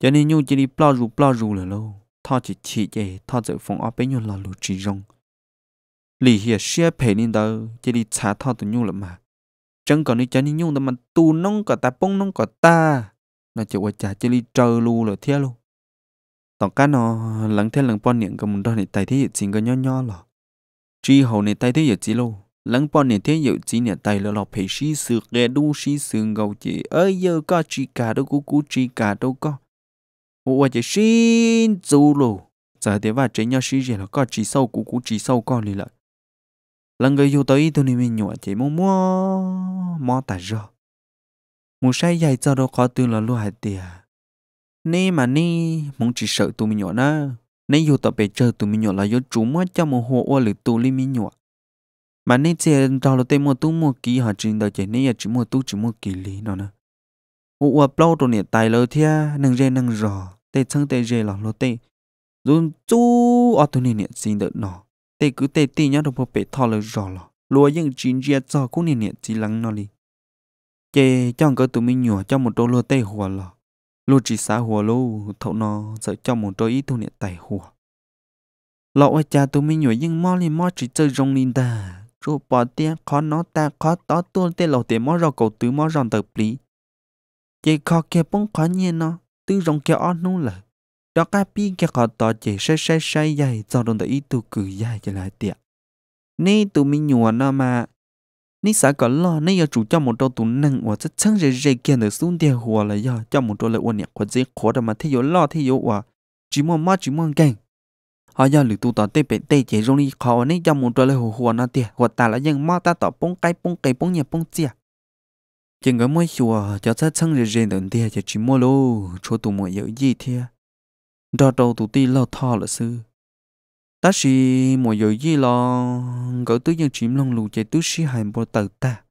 cho nên nhau chỉ đi plo rù plo rù là lô thọ chỉ chỉ chè thọ giờ phòng ở bên nhau là lú chỉ rong lì hiệp xe phe nên đâu chỉ đi trả thọ tụ nhau là mà chẳng còn đi cho nên nhau mà tu nông cả ta bông nông cả ta nó chỉ quay trả chỉ đi trơ lu là thiên lô. tổng cá nó lần thiên lần bao niệm cầm một đôi này tài thế hiện chính cái nho nho lọ chỉ hậu này tay thế giờ chỉ lâu lăng bọn này thế giờ chỉ nè tay là lọ phải xí sự ghé đu xí sự ngầu chỉ ơi giờ có chỉ cả đâu cú cú chỉ cả đâu có ủa chỉ xin chú lù giờ thế và chế nhau xí gì là có chỉ sâu cú cú chỉ sâu con này là lần người yêu tới tôi nên mình nhọ chỉ mua mua mua tài rồi một sai dài cho đâu có tư là lúa hạt tiền ni mà ni muốn chỉ sợ tụi mình nhọ nữa nên yêu tập bề chơi tụi mình nhỏ là do chú mất cho một hồ ô lực tụ lên mình nhỏ mà nên chơi đó là tên một tu một kỳ họ chỉ đợi chơi nên chỉ một tụi chỉ một kỳ lý nó nè ô ô bao đồ này tài lơ thia nâng dây nâng rò tê chân tê dây lọ lọ tê rồi chú ở tụi này xin được nó tê cứ tê tê nhá được một bể thọ lơ rò lọ lúa những chín chia cho cũng này chỉ lắng nó đi chơi trong cái tụi mình nhỏ trong một đôi lô tê hồ lọ lô chỉ xa hùa lô thấu nó sợ cho một đôi ý tu niệm tài hùa lão ôi cha tôi mới nhồi nhưng mò lên mò chỉ chơi rong linh ta rồi bỏ tiền khó nó ta khó tó tuôn tê lầu tê mò rau cầu tứ mò ròn tập lý chỉ khó kia bông khó nhẹ nó tứ rong kia on nung lợ đó cái pi kia khó tỏ chỉ say say say dài do đồng tự ý tu cử dài trở lại tiệt nay tôi mới nhùa nó mà 你啥个了？你要主教某周都能，我这趁热热见的送点火了呀！教某周了我呢，或者活的嘛，他有老，他有我，只么嘛只么干。họ giờ lũ tụt tê bể tê chế rong đi khó nên cho một trò lê hồ hồ nó tiệt hoặc ta là dân mà ta tỏ bông cây bông cây bông nhà bông chia chừng cái mỗi chùa cho ta sẽ rề được đừng tiệt chỉ mua lô chỗ tụ mọi yếu gì thiệt đó đầu tụt tì lo thọ là sư ta chỉ mua dầu gì lo cỡ tứ nhân chìm lòng lù chạy tứ sĩ hai bộ tờ ta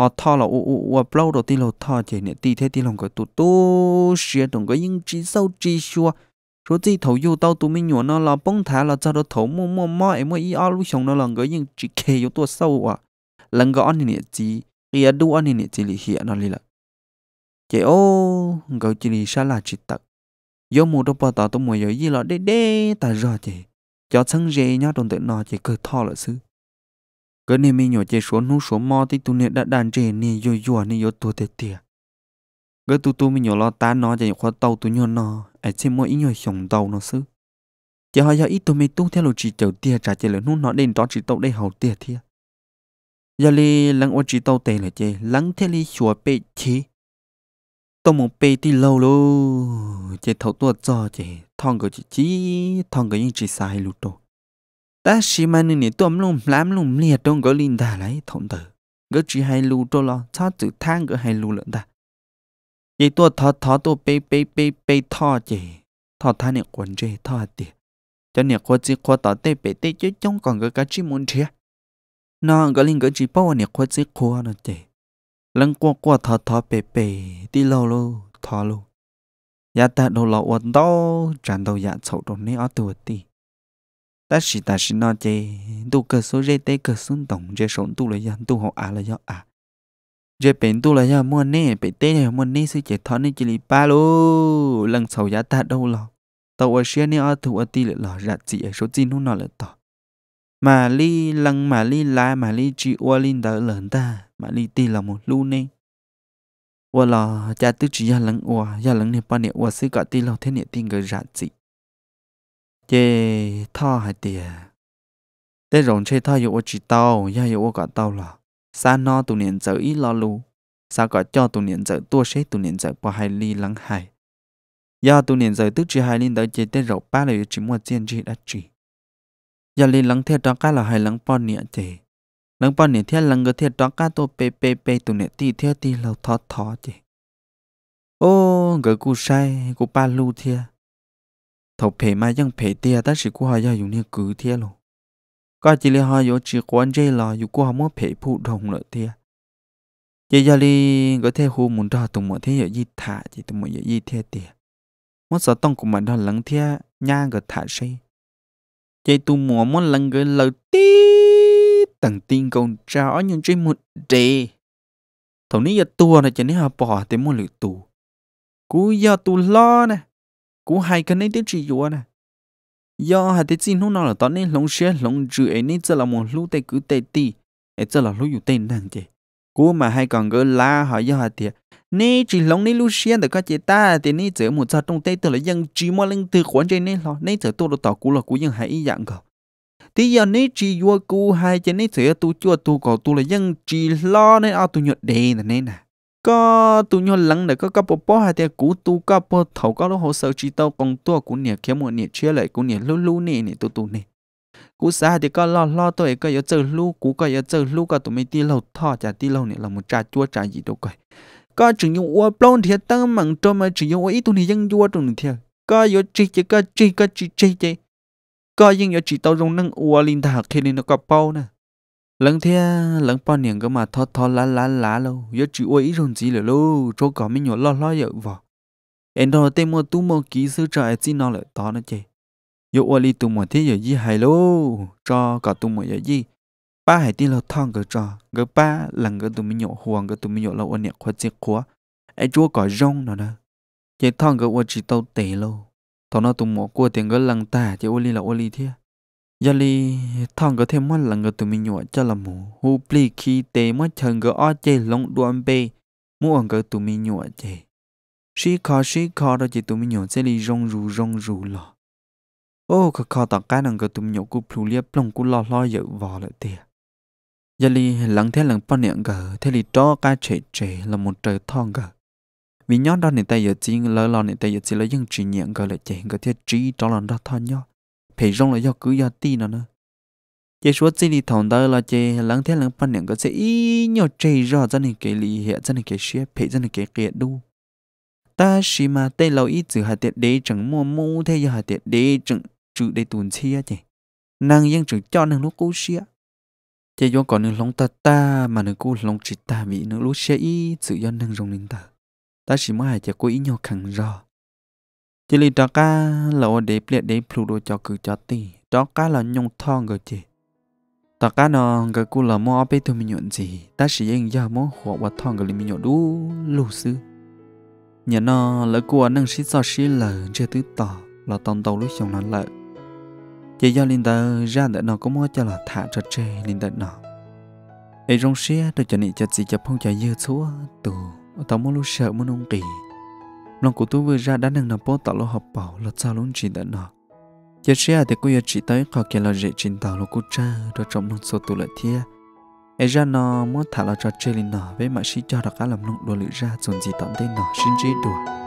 họ thọ là u u u lâu đầu tiên là thọ chạy nè ti thế tiên lòng cỡ tu tụ sĩ đồng có những chỉ sâu chỉ xua số gì thấu yêu tao tu mình nhỏ nó là bông thả là cho nó thấu mua mua mua em mua ý ao lúc chồng nó là cỡ những chỉ kề yêu tu sâu à lần gõ anh nè chỉ kia đu anh nè chỉ lì hiện nó lì là chạy ô cỡ chỉ lì sa là chỉ tật do mua đâu bao tao tu mua dầu gì là đê đê ta rõ chạy cho sang dễ nhá đồng tự nó chỉ cười thọ là sư cứ nên mình nhỏ chơi số nú số mò thì tụ nên đã đàn trẻ nên yo yo nên yo tụ tệ tệ cứ tụ tụ mình nhỏ lo tá nó chạy khoa tàu tụ nhỏ nó ai xem mỗi ít nhỏ sòng tàu nó sư chỉ họ giờ ít tụ mình tụ theo lộ chỉ chầu tia trả chơi là nú nó đến đó chỉ tàu đây hậu tia tia giờ li lăng ô chỉ tàu tệ là chơi lăng theo li chùa bị chế tôi muốn bay đi lâu lô chỉ thấu tua cho chỉ thong cái chỉ chỉ thong cái những chỉ sai lụt đó. ta xí mà nên nè tôi lùm làm lùm liệt trong cái linh đài này thằng tử cái chỉ hai lụt đó là sao chữ thang cái hai lụt lợn ta vậy tua thọ thọ tua bay bay bay bê thọ chỉ thọ thang nè quần chỉ thọ tiệt cho nè quần chỉ quần tao tê bê tê chứ trong còn cái cái chỉ muốn chơi, nó cái linh cái chỉ bao nè quần chỉ quần nó chơi lăng qua qua thọ thọ bể bể đi lâu lâu thọ lâu ya ta đồ lọ ổn đó tràn đâu ya chậu đồ nấy ở tuổi ti ta chỉ ta chỉ nói chê tu cơ số dây tê cơ xuống tổng dây sống tu là ya tu họ à là ya à dây bền tu là ya mua nè bể tê này mua nè sư chế thọ nè chỉ li ba lô lăng chậu ya ta đâu lọ tàu ở xe nè ở tuổi ti lại lọ rạt chỉ ở số chín nó là tỏ mà li lăng mà li la mà li chi ua linh đỡ lớn ta mà li ti là một lu nè ua là cha tư chỉ ya lăng ua ya lăng nè ba nè ua sư cả ti lâu thế nè tin cái rạ gì chê tho hai tiề thế rồng chê tho yêu ua chỉ tao ya yêu ua cả tao là sa no tụ niệm giờ ít lo lu sa cả cho tụ niệm giờ tua xế tụ niệm giờ ba hai li lăng hai ya tụ niệm giờ tức chỉ hai linh đỡ chê thế rồng ba là chỉ mua tiền chỉ đã chỉ อย่าลีหลังเทียตองก้าหล่อให้หลังปอนเนี่ยเจหลังปอนเนี่ยเทียหลังก็เทียตองก้าตัวเปเปเปตัวเนี่ยตีเทียตีเราทอทอเจโอ้ก็กูใช่กูป้าลูเทียทบเพมายังเพเตียแต่สิกูหอยอยู่เนี่ยกูเทียหลก็จิลีหอยอยู่จีกวนเจลออยู่กูหอมเพผู้ดงเลยเทียเจยาลีก็เทียหูมุนดอตัวหมดเทียยี่ถาจีตัวหมดยี่เทียเตียมดสต้องกูมันดอนหลังเทียย่างก็ถาใช่ chạy tu mùa món lần gửi lâu tí tặng tin công trao nhưng chơi một đề thầu ní giờ tua này cho nên họ bỏ tới một lượt tù cú giờ tu lo nè cú hai cái này tới chỉ vua nè giờ hai tới xin hôm nào là tao nên lông xe lông chữ ấy nên giờ là một lũ tay cứ tay ti ấy giờ là lũ dụ tay nặng chứ cú mà hai còn gỡ la họ giờ hai tiệt nè chỉ lòng nè lu xiên được các chị ta thì nè chở một sao trong tay tôi là dân chỉ mà lên từ khoản trên nè lo nè chở tôi được tỏ cú là cú dân hãy dạng cả thì giờ nè chỉ vua cú hai trên nè chở tôi chưa tôi có tôi là dân chỉ lo nè ao tôi nhận đề nè nè nè có tôi nhận lắng để có có bộ bó hai thì cú tôi có bộ thầu có lúc hồ sơ chỉ tao còn tôi cú nè kéo một nè chia lại cú nè lu lu nè nè tôi tôi nè cú xa thì có lo lo tôi có giờ chơi lu cú có giờ chơi lu có tôi mới đi lâu thọ trả đi lâu nè là một trà chua trả gì đâu coi có chừng như ô plon thì tăng mặn cho mà chừng như ô ít tu thì dân vua trong thì à? có yếu chi chứ có chi có chi chi chứ có nhưng yếu chỉ tao rong nâng ô linh thà khi nên nó có bao nè lần thế à, lần bao niệm cơ mà thọ thọ lá lá lá lâu yếu chỉ ô ít rong gì là lâu chỗ có mấy nhỏ lo lo vậy vợ em đó tên mua tu mua kỹ sư trời chỉ nó lại to nó chứ yếu ô li tu mua thế giờ gì hay lâu cho cả tu mua giờ gì ba hải tin là thong cái trò cái ba là cái tụi mình nhậu hoàng cái tụi mình nhậu là ôn nhạc khoa chiếc khoa, ai chúa cỏ rong nó nè cái thong cái ôn chỉ tàu tệ lâu thằng nó tụi mỏ cua tiền cái lăng ta chỉ ôn ly là ôn ly thế giờ ly thong cái thêm mất là cái tụi mình nhậu cho là mù hu pli khi tê mất chừng cái ở chơi lông đoan bê muốn cái tụi mình nhậu chơi sĩ khó sĩ khó đó chỉ tụi mình nhậu sẽ ly rong rù rong rù lọ ô khó khó tao cái nàng cái tụi mình nhậu cú plu liếp lông cú lo lo dở vò lại tiệt giờ li lắng thế lắng bao niệm gờ thế li cho cái trẻ trẻ là một trời thong gờ vì nhóm đó này tay giờ chỉ lỡ lò này tay giờ chỉ lỡ những chỉ nhận gờ lại chạy gờ thế chỉ cho lần đó thon nhó phải rong là do cứ do ti nó nữa chỉ số chỉ li thòng đó là chỉ lắng thế lắng bao niệm gờ sẽ ý nhỏ trẻ rõ ra này cái li hiện cho này cái xe phải cho này cái kia đu ta xí mà tay lâu ít chữ hạt tiệt đế chẳng mua mu thế giờ hạt tiệt đế chẳng chữ để tuần chia chạy nàng dân chữ cho nàng lúc cố xia chỉ do còn những lòng ta ta mà nương cú lòng chỉ ta bị nương lú xe ý sự do nương rồng linh ta ta chỉ mới hai chỉ cố ý nhau khẳng rõ chỉ lì đó là ô để biết để phụ đồ cho cử cho tì đó cá là nhung thon rồi chị ta cá nó cái cô là mua bé tôi mình nhọn gì ta chỉ yên giờ mua hoặc và thon rồi mình nhọn đủ lú sư nhà nó là cô ở nương sĩ sao sĩ là chưa tứ tỏ là tông tàu lúc chồng nó lợi chỉ do linh tờ ra đợi nó có mua cho là thả cho chê linh tờ nó ấy rong xe tôi cho nị chặt gì chặt phong chả dưa chúa tù tao muốn lúc sợ muốn ông kỳ lòng của tôi vừa ra đã nâng nó bố tạo lo học bảo là sao luôn chỉ đợi nó giờ xe à, thì cô giờ chị tới khó kia là dễ trình tạo lo cô cha đó trong nông số tù lại thia ấy ra nó muốn thả là cho chơi linh nó với mà sĩ cho đặc cả làm lòng đồ lựa ra dồn gì tận tên nó xin chỉ đùa